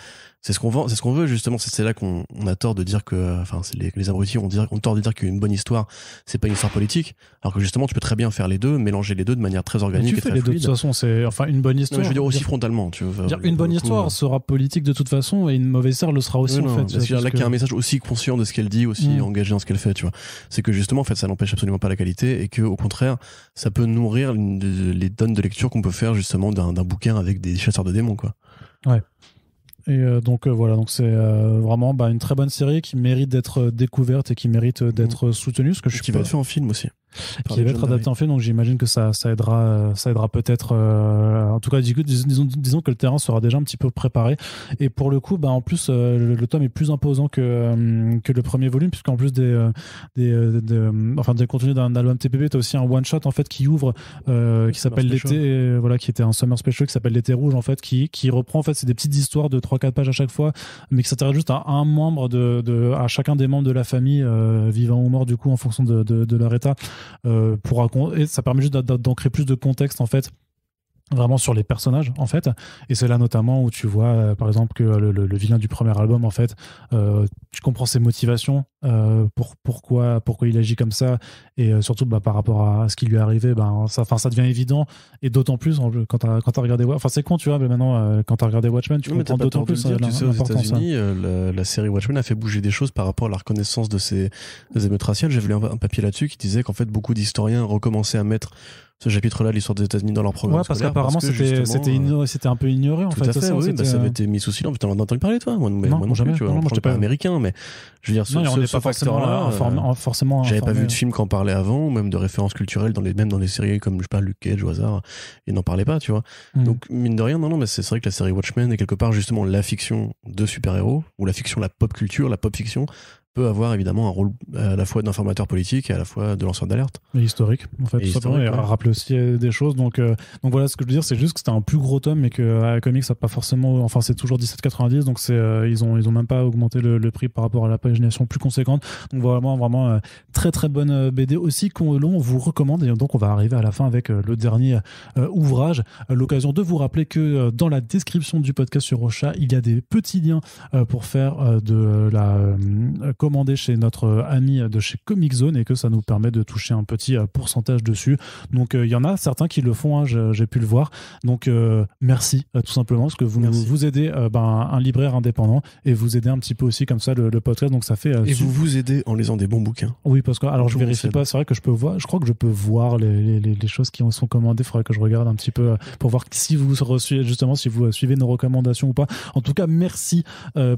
C'est ce qu'on vend, c'est ce qu'on veut justement. C'est là qu'on on a tort de dire que, enfin, les, les abrutis ont, ont tort de dire qu'une bonne histoire, c'est pas une histoire politique. Alors que justement, tu peux très bien faire les deux, mélanger les deux de manière très organique. tu et fais très les deux de toute façon. C'est enfin une bonne histoire. je veux dire aussi frontalement. Tu veux, dire, une bonne histoire euh. sera politique de toute façon et une mauvaise histoire le sera aussi en fait. C'est là qu'il y a un message aussi conscient de ce qu'elle dit, aussi mm. engagé dans ce qu'elle fait. Tu vois, c'est que justement, en fait, ça n'empêche absolument pas la qualité et que au contraire, ça peut nourrir les donnes de lecture qu'on peut faire justement d'un bouquin avec des chasseurs de démons, quoi. Ouais. Et euh, donc euh, voilà, donc c'est euh, vraiment bah, une très bonne série qui mérite d'être découverte et qui mérite d'être mmh. soutenue. Ce que je et qui va être fait en film aussi. Qui va être adapté en fait donc j'imagine que ça, ça aidera, euh, ça aidera peut-être. Euh, en tout cas, disons, disons, que le terrain sera déjà un petit peu préparé. Et pour le coup, bah, en plus, euh, le, tome est plus imposant que, que le premier volume, puisqu'en plus des, des, enfin, des contenus d'un album TPP tu as aussi un one-shot en fait, qui ouvre, qui s'appelle L'été, voilà, qui était un Summer Special, qui s'appelle L'été rouge, en fait, qui, qui reprend, en fait, c'est des petites histoires de 3-4 pages à chaque fois, mais qui s'intéresse juste à un membre, de, de, à chacun des membres de la famille, vivant ou mort, du coup, en fonction de, de, de leur état. Euh, pour Ça permet juste d'ancrer plus de contexte en fait vraiment sur les personnages en fait et c'est là notamment où tu vois euh, par exemple que le, vilain du premier album en fait euh, tu comprends ses motivations euh, pour, pourquoi, pourquoi il agit comme ça et euh, surtout bah, par rapport à, ce qui lui est arrivé ben, ça, ça devient évident et d'autant plus quand t'as quand tu regardé enfin c'est con tu vois mais maintenant euh, quand t'as regardé Watchmen tu comprends d'autant plus tu sais, aux hein. États-Unis la, série Watchmen a fait bouger des choses par rapport à la reconnaissance de ces, des émeutes raciales j'ai lu un, papier là-dessus qui disait qu'en fait beaucoup d'historiens recommençaient à mettre ce chapitre-là, l'histoire des États-Unis dans leur programme. Ouais, parce qu'apparemment, c'était c'était un peu ignoré en tout À fait bah, ça, avait été mis sous silence. Putain, on a entendu parler, toi Moi, non, jamais. tu vois, moi, pas... pas américain, mais je veux dire, ce, forcément, euh, J'avais pas vu de film euh. en parlait avant, ou même de références culturelles, dans les, même dans les séries comme, je sais pas, Luke Cage au hasard, et n'en parlait pas, tu vois. Mm. Donc, mine de rien, non, non, mais c'est vrai que la série Watchmen est quelque part, justement, la fiction de super-héros, ou la fiction, la pop culture, la pop fiction, peut avoir évidemment un rôle euh, à la fois d'informateur politique et à la fois de lanceur d'alerte. historique, en fait, et rappeler aussi euh, des choses. Donc, euh, donc voilà, ce que je veux dire, c'est juste que c'était un plus gros tome, et que à Comics, ça pas forcément. Enfin, c'est toujours 17,90, donc c'est ils ont ils ont même pas augmenté le, prix par rapport à la pagination plus conséquente. Donc vraiment, vraiment très très bonne BD aussi qu'on On vous recommande. Et donc on va arriver à la fin avec le dernier ouvrage. L'occasion de vous rappeler que dans la description du podcast sur Rocha, il y a des petits liens pour faire de la commandé chez notre euh, ami de chez Comic Zone et que ça nous permet de toucher un petit euh, pourcentage dessus. Donc euh, il y en a certains qui le font, hein, j'ai pu le voir. Donc merci tout simplement parce que vous vous aidez ben, un libraire indépendant et vous aidez un petit peu aussi comme ça le, podcast. Donc ça fait et vous vous aidez en lisant des bons bouquins. Oui parce que alors je, ne vérifie pas, c'est vrai que je peux voir, je crois que je peux voir les, les, choses qui sont commandées. Il faudrait que je regarde un petit peu pour voir si vous justement si vous suivez nos recommandations ou pas. En tout cas merci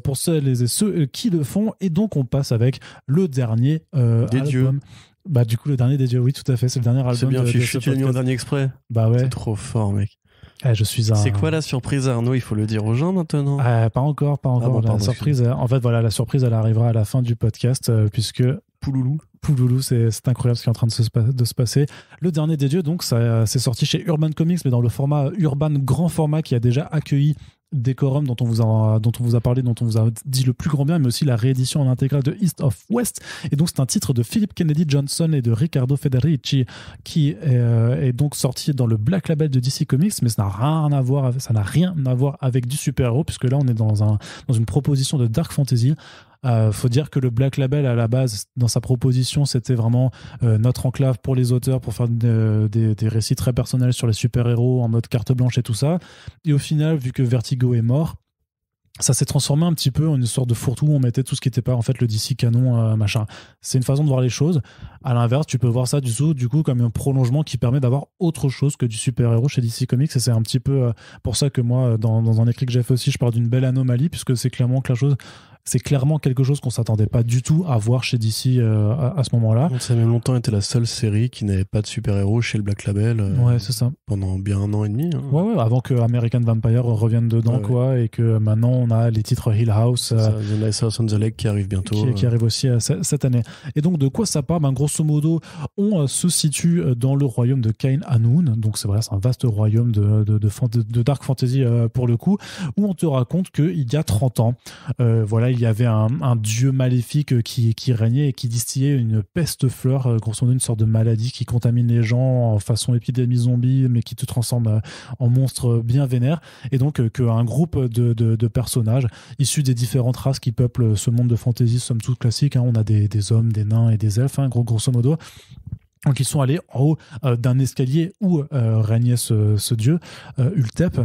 pour celles et ceux qui le font et donc on passe avec le dernier euh, des album. Dieux. Bah, du coup, le dernier des dieux, oui, tout à fait. C'est le dernier album. C'est bien, de, je, suis tenu dernier exprès. Bah ouais. C'est trop fort, mec. Eh, je suis un... C'est quoi la surprise, Arnaud Il faut le dire aux gens maintenant. Ah, pas encore, pas ah encore. la surprise, en fait, voilà, la surprise, elle arrivera à la fin du podcast, euh, puisque. Pouloulou. Pouloulou, c'est incroyable ce qui est en train de se, de se passer. Le dernier des dieux, donc, ça euh, c'est sorti chez Urban Comics, mais dans le format urban grand format qui a déjà accueilli décorum dont on vous a dont on vous a parlé, dont on vous a dit le plus grand bien, mais aussi la réédition en intégrale de East of West. Et donc c'est un titre de Philip Kennedy Johnson et de Riccardo Federici qui euh, est, donc sorti dans le Black Label de DC Comics, mais ça n'a rien à voir, avec, ça n'a rien à voir avec du super-héros puisque là on est dans un dans une proposition de dark fantasy euh, faut dire que le Black Label, à la base, dans sa proposition, c'était vraiment euh, notre enclave pour les auteurs, pour faire euh, des, récits très personnels sur les super-héros en mode carte blanche et tout ça. Et au final, vu que Vertigo est mort, ça s'est transformé un petit peu en une sorte de fourre-tout où on mettait tout ce qui n'était pas en fait le DC canon euh, machin. C'est une façon de voir les choses. À l'inverse, tu peux voir ça du coup, du coup comme un prolongement qui permet d'avoir autre chose que du super-héros chez DC Comics et c'est un petit peu pour ça que moi dans, dans un écrit que j'ai fait aussi, je parle d'une belle anomalie puisque c'est clairement que la chose c'est clairement quelque chose qu'on s'attendait pas du tout à voir chez DC euh, à, ce moment-là. Ça a longtemps été la seule série qui n'avait pas de super-héros chez le Black Label. Euh, ouais, c'est ça. Pendant bien un an et demi. Hein. Ouais, avant que American Vampire revienne dedans, quoi, et que maintenant on a les titres Hill House. Euh, the Nice House on the Lake qui arrive bientôt. Qui, qui arrive aussi cette année. Et donc, de quoi ça parle ben, Grosso modo, on se situe dans le royaume de Kain Hanoun. Donc, c'est c'est un vaste royaume de, de, dark fantasy pour le coup, où on te raconte qu'il y a 30 ans, voilà, il y avait un, dieu maléfique euh, qui, régnait et qui distillait une peste fleur, euh, grosso modo une sorte de maladie qui contamine les gens en façon épidémie zombie, mais qui te transforme euh, en monstre bien vénère. Et donc qu'un groupe de, personnages issus des différentes races qui peuplent ce monde de fantasy, somme toute classique, hein. on a des, hommes, des nains et des elfes, hein, gros, grosso modo, donc ils sont allés en haut euh, d'un escalier où euh, régnait ce, dieu, euh, Ultep,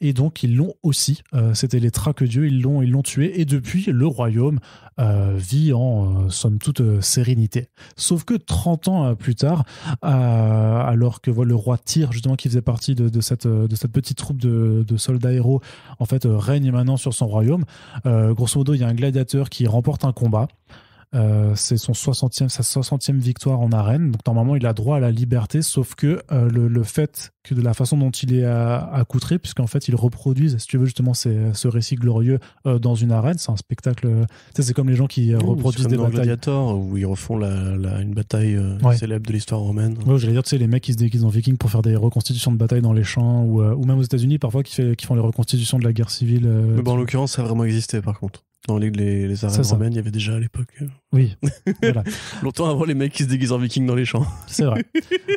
et donc ils l'ont aussi, c'était les traques dieux, ils l'ont, ils l'ont tué, et depuis le royaume vit en somme toute sérénité. Sauf que 30 ans plus tard, alors que le roi Tyr, justement qui faisait partie de, cette, petite troupe de, soldats héros, en fait règne maintenant sur son royaume, grosso modo il y a un gladiateur qui remporte un combat, euh, c'est son 60e, sa 60e victoire en arène. Donc normalement, il a droit à la liberté, sauf que euh, le, fait que de la façon dont il est accoutré, puisqu'en fait, il reproduise si tu veux, justement, ce récit glorieux euh, dans une arène. C'est un spectacle. c'est comme les gens qui reproduisent des batailles. où ils refont une bataille célèbre de l'histoire romaine. je j'allais dire, tu sais, les mecs qui se déguisent en vikings pour faire des reconstitutions de batailles dans les champs, ou, même aux États-Unis, parfois, qui, font les reconstitutions de la guerre civile. Mais en l'occurrence, ça a vraiment existé, par contre. Dans les, les, arènes romaines, il y avait déjà à l'époque. Euh, oui. *laughs* voilà. Longtemps avant, les mecs qui se déguisent en vikings dans les champs. C'est vrai.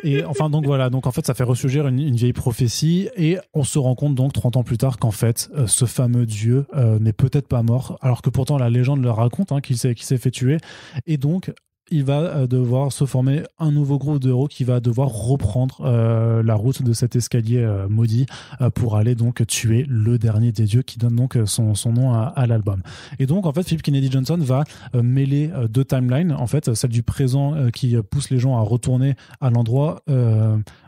Et enfin, donc voilà. Donc en fait, ça fait ressurgir une, vieille prophétie. Et on se rend compte donc 30 ans plus tard qu'en fait, euh, ce fameux dieu euh, n'est peut-être pas mort. Alors que pourtant, la légende le raconte hein, qu'il s'est fait tuer. Et donc, il va euh, devoir se former un nouveau groupe d'euros qui va devoir reprendre euh, la route de cet escalier euh, maudit pour aller donc tuer le dernier des dieux qui donne donc son, nom à, à l'album. Et donc en fait, Philip Kennedy Johnson va mêler deux timelines, en fait, celle du présent qui pousse les gens à retourner à l'endroit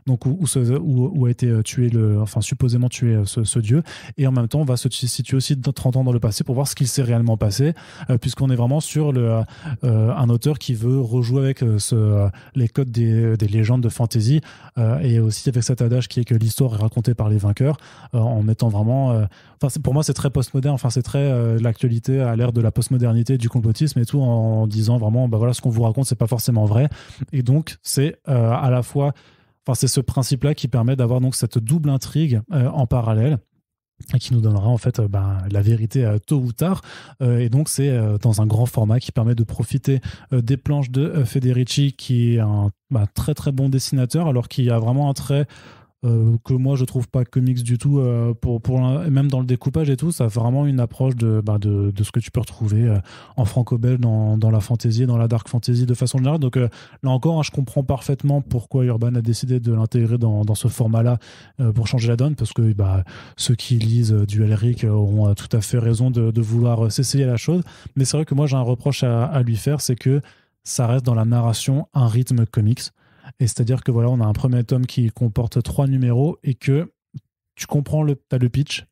donc où, où, a été euh, tué le, enfin supposément tué euh, ce, dieu, et en même temps on va se situer aussi 30 ans dans le passé pour voir ce qu'il s'est réellement passé, euh, puisqu'on est vraiment sur le, un auteur qui veut rejouer avec ce, les codes des, légendes de fantasy et aussi avec cet adage qui est que l'histoire est racontée par les vainqueurs, en mettant vraiment, enfin pour moi c'est très postmoderne, enfin c'est très l'actualité à l'ère de la postmodernité, du complotisme et tout, en, en disant vraiment bah voilà ce qu'on vous raconte c'est pas forcément vrai, et donc c'est à la fois c'est ce principe-là qui permet d'avoir donc cette double intrigue euh, en parallèle et qui nous donnera en fait euh, ben, la vérité tôt ou tard. Euh, et donc c'est dans un grand format qui permet de profiter des planches de Federici, qui est un ben, très très bon dessinateur, alors qu'il a vraiment un trait euh, que moi je trouve pas comics du tout euh, pour, pour même dans le découpage et tout ça a vraiment une approche de, bah, de, ce que tu peux retrouver euh, en franco-belge dans, dans, la fantasy dans la dark fantasy de façon générale donc là encore hein, je comprends parfaitement pourquoi Urban a décidé de l'intégrer dans, dans, ce format là pour changer la donne parce que bah, ceux qui lisent du Elric auront tout à fait raison de, vouloir s'essayer la chose mais c'est vrai que moi j'ai un reproche à lui faire c'est que ça reste dans la narration un rythme comics et c'est-à-dire que voilà, on a un premier tome qui comporte trois numéros et que tu comprends le, le pitch,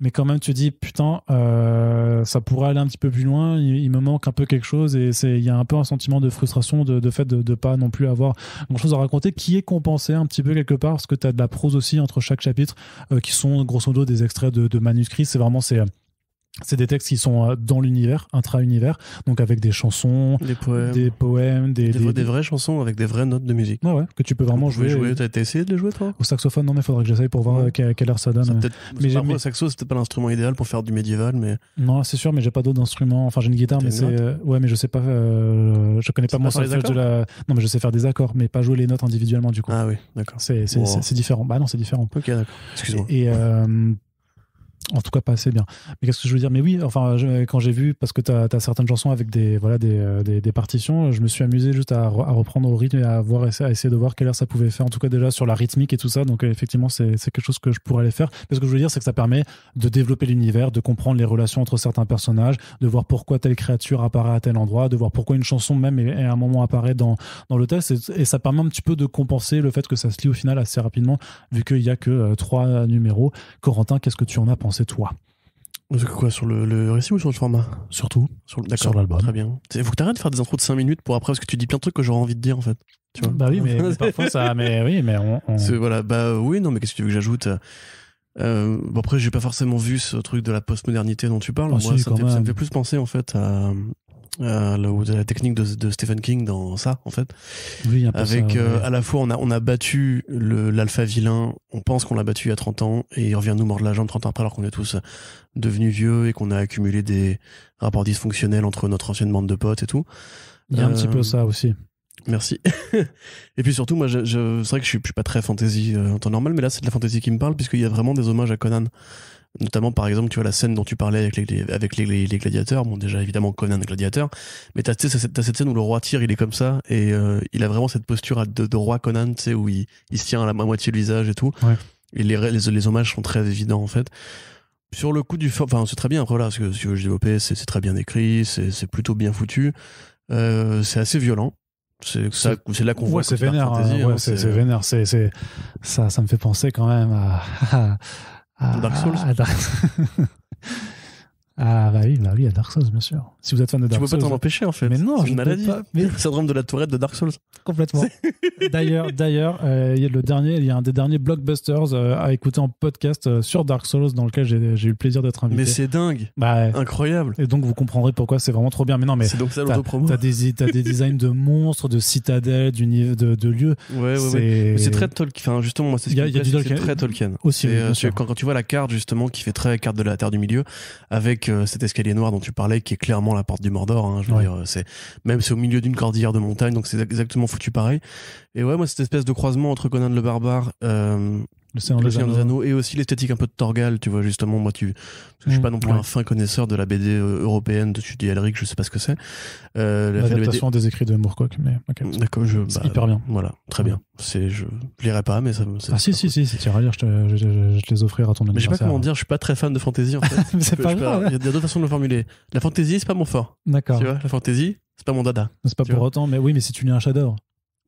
mais quand même tu dis putain, euh, ça pourrait aller un petit peu plus loin. Il, me manque un peu quelque chose et c'est il y a un peu un sentiment de frustration de, fait de, ne pas non plus avoir grand chose à raconter qui est compensé un petit peu quelque part parce que tu as de la prose aussi entre chaque chapitre euh, qui sont grosso modo des extraits de, de manuscrits. C'est vraiment c'est euh, c'est des textes qui sont euh, dans l'univers, intra-univers, donc avec des chansons, des poèmes, des, poèmes, des, vraies chansons avec des vraies notes de musique. ouais, que tu peux vraiment jouer. jouer euh, T'as essayé de les jouer, toi Au saxophone, non, mais faudrait que j'essaye pour voir euh, quelle, heure ça donne. Ça mais, mais j'ai saxo, c'est pas l'instrument idéal pour faire du médiéval, mais. Non, c'est sûr, mais j'ai pas d'autres instruments. Enfin, j'ai une guitare, mais c'est. Ouais, mais je sais pas. Je connais pas mon sens de la. Non, mais je sais faire des accords, mais pas jouer les notes individuellement, du coup. Ah oui, d'accord. C'est différent. Bah non, c'est différent. Ok, d'accord. moi Et. En tout cas, pas assez bien. Mais qu'est-ce que je veux dire Mais oui, enfin, quand j'ai vu, parce que tu as, certaines chansons avec des, voilà, euh, des, partitions, je me suis amusé juste à, reprendre au rythme et à, essayer de voir quelle heure ça pouvait faire, en tout cas déjà sur la rythmique et tout ça. Donc, euh, effectivement, c'est quelque chose que je pourrais aller faire. Mais ce que je veux dire, c'est que ça permet de développer l'univers, de comprendre les relations entre certains personnages, de voir pourquoi telle créature apparaît à tel endroit, de voir pourquoi une chanson même à un moment apparaît dans, dans le test. Et, ça permet un petit peu de compenser le fait que ça se lit au final assez rapidement, vu qu'il n'y a que euh, trois numéros. Corentin, qu'est-ce que tu en as pensé c'est toi Quoi, sur le, récit ou sur le format Surtout. Sur, sur l'album. Très bien. Faut que t'arrêtes de faire des intros de 5 minutes pour après, parce que tu dis plein de trucs que j'aurais envie de dire, en fait. Tu vois bah oui, mais, *laughs* parfois ça. Mais oui, mais on. Voilà, bah oui, non, mais qu'est-ce que tu veux que j'ajoute euh, bon après j'ai pas forcément vu ce truc de la postmodernité dont tu parles. Ah, Moi, ça, ça, me fait, plus penser en fait à, euh, la technique de, Stephen King dans ça en fait oui, avec ça, euh, à la fois on a on a battu l'alpha vilain on pense qu'on l'a battu il y a 30 ans et il revient nous mordre la jambe 30 ans après alors qu'on est tous devenus vieux et qu'on a accumulé des rapports dysfonctionnels entre notre ancienne bande de potes et tout il y a un petit peu euh, ça aussi Merci. *laughs* et puis surtout, moi, je, je c'est vrai que je suis, suis, pas très fantasy euh, en temps normal, mais là, c'est de la fantasy qui me parle, puisqu'il y a vraiment des hommages à Conan notamment par exemple tu vois la scène dont tu parlais avec les, les, gladiateurs bon déjà évidemment Conan est gladiateur mais t'as cette, cette scène où le roi tire il est comme ça et euh, il a vraiment cette posture de, roi Conan tu sais où il, se tient à la moitié du visage et tout et les, les, hommages sont très évidents en fait sur le coup du enfin c'est très bien voilà ce que, ce que j'ai développé c'est très bien écrit c'est plutôt bien foutu euh, c'est assez violent c'est là qu'on voit c'est vénère ouais, c'est vénère c'est ça ça me fait penser quand même à, *laughs* Dark Souls. Dark Ah bah oui, il bah oui, à Dark Souls, bien sûr. Si vous êtes fan de Dark Souls. Tu peux pas t'en empêcher en fait. Mais non, je une maladie. mais... *laughs* syndrome de la tourette de Dark Souls. Complètement. *laughs* D'ailleurs, d'ailleurs, euh, il y a le dernier, il y a un des derniers blockbusters euh, à écouter en podcast euh, sur Dark Souls dans lequel j'ai eu le plaisir d'être invité. Mais c'est dingue. Bah, incroyable. Et donc vous comprendrez pourquoi c'est vraiment trop bien. Mais non, mais c'est donc ça l'autopromo. T'as des t'as des designs de monstres, de citadelles, de, de lieux. Ouais, ouais, ouais. C'est très Tolkien. Enfin, justement, moi c'est ce qui a, très Tolkien. Aussi. Quand, quand tu vois la carte justement qui fait très carte de la Terre du Milieu avec euh, cet escalier noir dont tu parlais, qui est clairement la porte du Mordor. Hein, euh, c'est même c'est au milieu d'une cordillère de montagne, donc c'est exactement foutu pareil. Et ouais, moi cette espèce de croisement entre Conan le barbare, euh, le Anneaux. et aussi l'esthétique un peu de Torgal, tu vois justement moi tu parce je suis pas non plus un fin connaisseur de la BD euh, européenne, de dis Alric, je sais pas ce que c'est. Euh, la des écrits de Moorcock, mais d'accord, je bah, hyper bien. Voilà, très bien. C'est je lirai pas, mais ça. Ah si, si, si si tu à lire, je te, les offrirai à ton anniversaire. Mais je sais pas comment dire, je suis pas très fan de fantasy en *laughs* fait. c'est pas grave. Il y a d'autres façons de le formuler. La fantasy, c'est pas mon fort. D'accord. Tu vois, la fantasy, c'est pas mon dada. C'est pas pour autant, mais oui, mais si tu lis un chef-d'œuvre.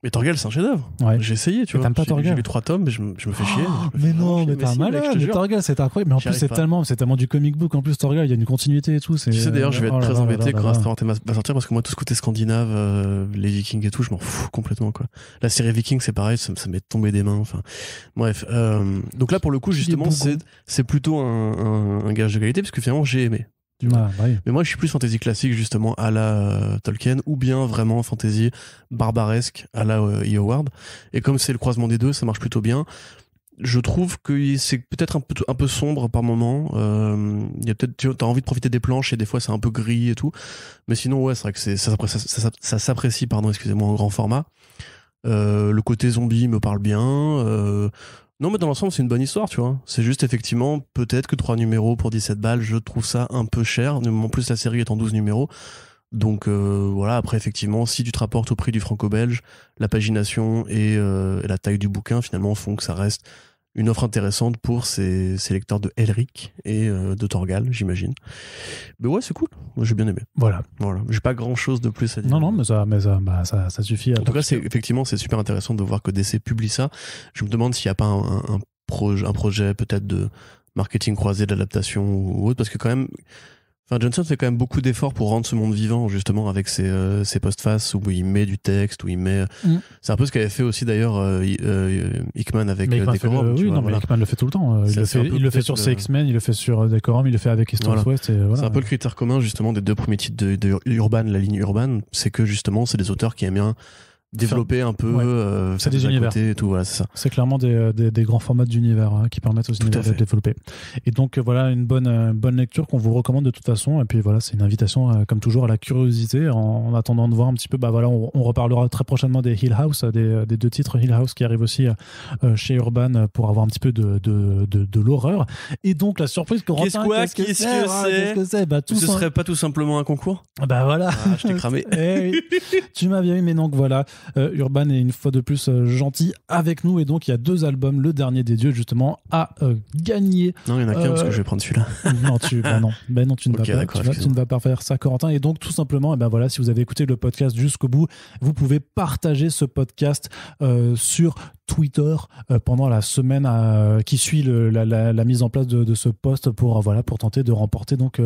Mais Torgal, c'est un chef-d'œuvre. Ouais. J'ai essayé, tu vois. J'ai lu trois tomes, mais je, me fais chier. mais non, mais t'es un malade. Mais Torgal, c'est incroyable. Mais en plus, c'est tellement, c'est tellement du comic book. En plus, Torgal, il y a une continuité et tout. Tu sais, d'ailleurs, je vais être oh très embêté quand ça va sortir parce que moi, tout ce côté scandinave, euh, les Vikings et tout, je m'en fous complètement, quoi. La série Vikings, c'est pareil, ça, m'est tombé des mains. Enfin, bref. Euh, donc là, pour le coup, justement, c'est plutôt un, un, un gage de qualité parce que finalement, j'ai aimé. Ah, bah Mais moi, je suis plus fantasy classique, justement, à la euh, Tolkien, ou bien vraiment fantasy barbaresque à la euh, e. Howard. Et comme c'est le croisement des deux, ça marche plutôt bien. Je trouve que c'est peut-être un peu, sombre par moment. t'as euh, y peut-être, tu as envie de profiter des planches et des fois c'est un peu gris et tout. Mais sinon, ouais, c'est vrai que ça, s'apprécie, pardon, excusez en grand format. le côté zombie me parle bien. Non, mais dans l'ensemble, c'est une bonne histoire, tu vois. C'est juste, effectivement, peut-être que 3 numéros pour 17 balles, je trouve ça un peu cher. En plus, la série est en 12 numéros. Donc euh, voilà, après effectivement, si tu te rapportes au prix du franco-belge, la pagination et, euh, la taille du bouquin finalement font que ça reste une offre intéressante pour ces, lecteurs de Elric et euh, de Torgal, j'imagine. Mais ouais, c'est cool. Moi, j'ai bien aimé. Voilà. Voilà. J'ai pas grand chose de plus à dire. Non, non, mais ça, mais ça, bah, ça, suffit. À en tout cas, c'est, effectivement, c'est super intéressant de voir que DC publie ça. Je me demande s'il n'y a pas un, un, un projet peut-être de marketing croisé, d'adaptation ou autre, parce que quand même, Enfin, Johnson fait quand même beaucoup d'efforts pour rendre ce monde vivant, justement, avec ses, euh, ses faces où il met du texte, où il met. Euh, mm. C'est un peu ce qu'avait fait aussi d'ailleurs euh, euh Hickman avec euh, Decorum. oui, non, Hickman le fait tout le temps. Il, le fait, sur ses X-Men, il le fait sur Decorum, il le fait avec History West. Voilà. C'est un peu le critère commun, justement, des deux premiers titres de, de Urban, la ligne Urban, c'est que justement, c'est des auteurs qui aiment bien développer un peu euh, c'est des univers et tout c'est clairement euh, des, des, grands formats d'univers hein, qui permettent aux univers de développer et donc euh, voilà une bonne bonne lecture qu'on vous recommande de toute façon et puis voilà c'est une invitation comme toujours à la curiosité en, attendant de voir un petit peu bah voilà on, reparlera très prochainement des Hill House des, des, deux titres Hill House qui arrivent aussi chez Urban pour avoir un petit peu de de, de, l'horreur et donc la surprise qu'on quest qu'est-ce, que c'est ah, bah, ce ce serait pas tout simplement un concours bah voilà ah, je t'ai cramé *laughs* eh tu m'as bien mais donc voilà euh, Urban est une fois de plus euh, gentil avec nous et donc il y a deux albums, le dernier des dieux justement à euh, gagner Non, il y en a qu'un parce que je vais prendre celui-là. non, tu, ne vas pas, faire ça, Corentin. Et donc tout simplement, eh ben voilà, si vous avez écouté le podcast jusqu'au bout, vous pouvez partager ce podcast sur Twitter euh, pendant la semaine euh, qui suit la, mise en place de, ce poste pour, euh, voilà, pour tenter de remporter donc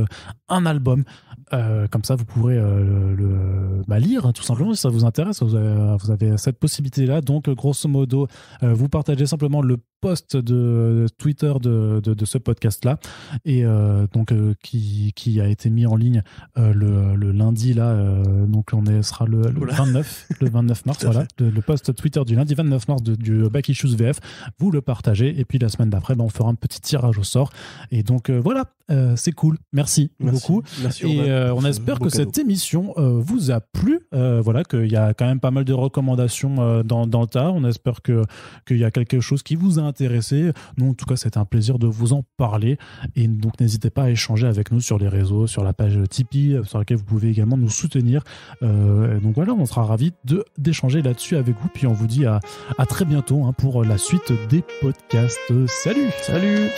un album. comme ça, vous pourrez le, bah, lire hein, tout simplement si ça vous intéresse. Vous avez, cette possibilité-là. Donc, grosso modo, vous partagez simplement le post de Twitter de, de, ce podcast-là et donc qui, qui, a été mis en ligne le, lundi là donc on est, sera le, 29 le 29 mars *laughs* voilà le, poste post Twitter du lundi 29 mars de, du du Back Issues VF, vous le partagez. Et puis la semaine d'après, ben, on fera un petit tirage au sort. Et donc euh, voilà, euh, c'est cool. Merci, beaucoup. et euh, on espère que cette émission vous a plu. voilà, qu'il y a quand même pas mal de recommandations dans, dans, le tas. On espère qu'il que y a quelque chose qui vous a intéressé. Nous, en tout cas, c'était un plaisir de vous en parler. Et donc, n'hésitez pas à échanger avec nous sur les réseaux, sur la page Tipeee, sur laquelle vous pouvez également nous soutenir. donc voilà, on sera ravis d'échanger là-dessus avec vous. Puis on vous dit à, à très bientôt Hein, pour la suite des podcasts. Salut Salut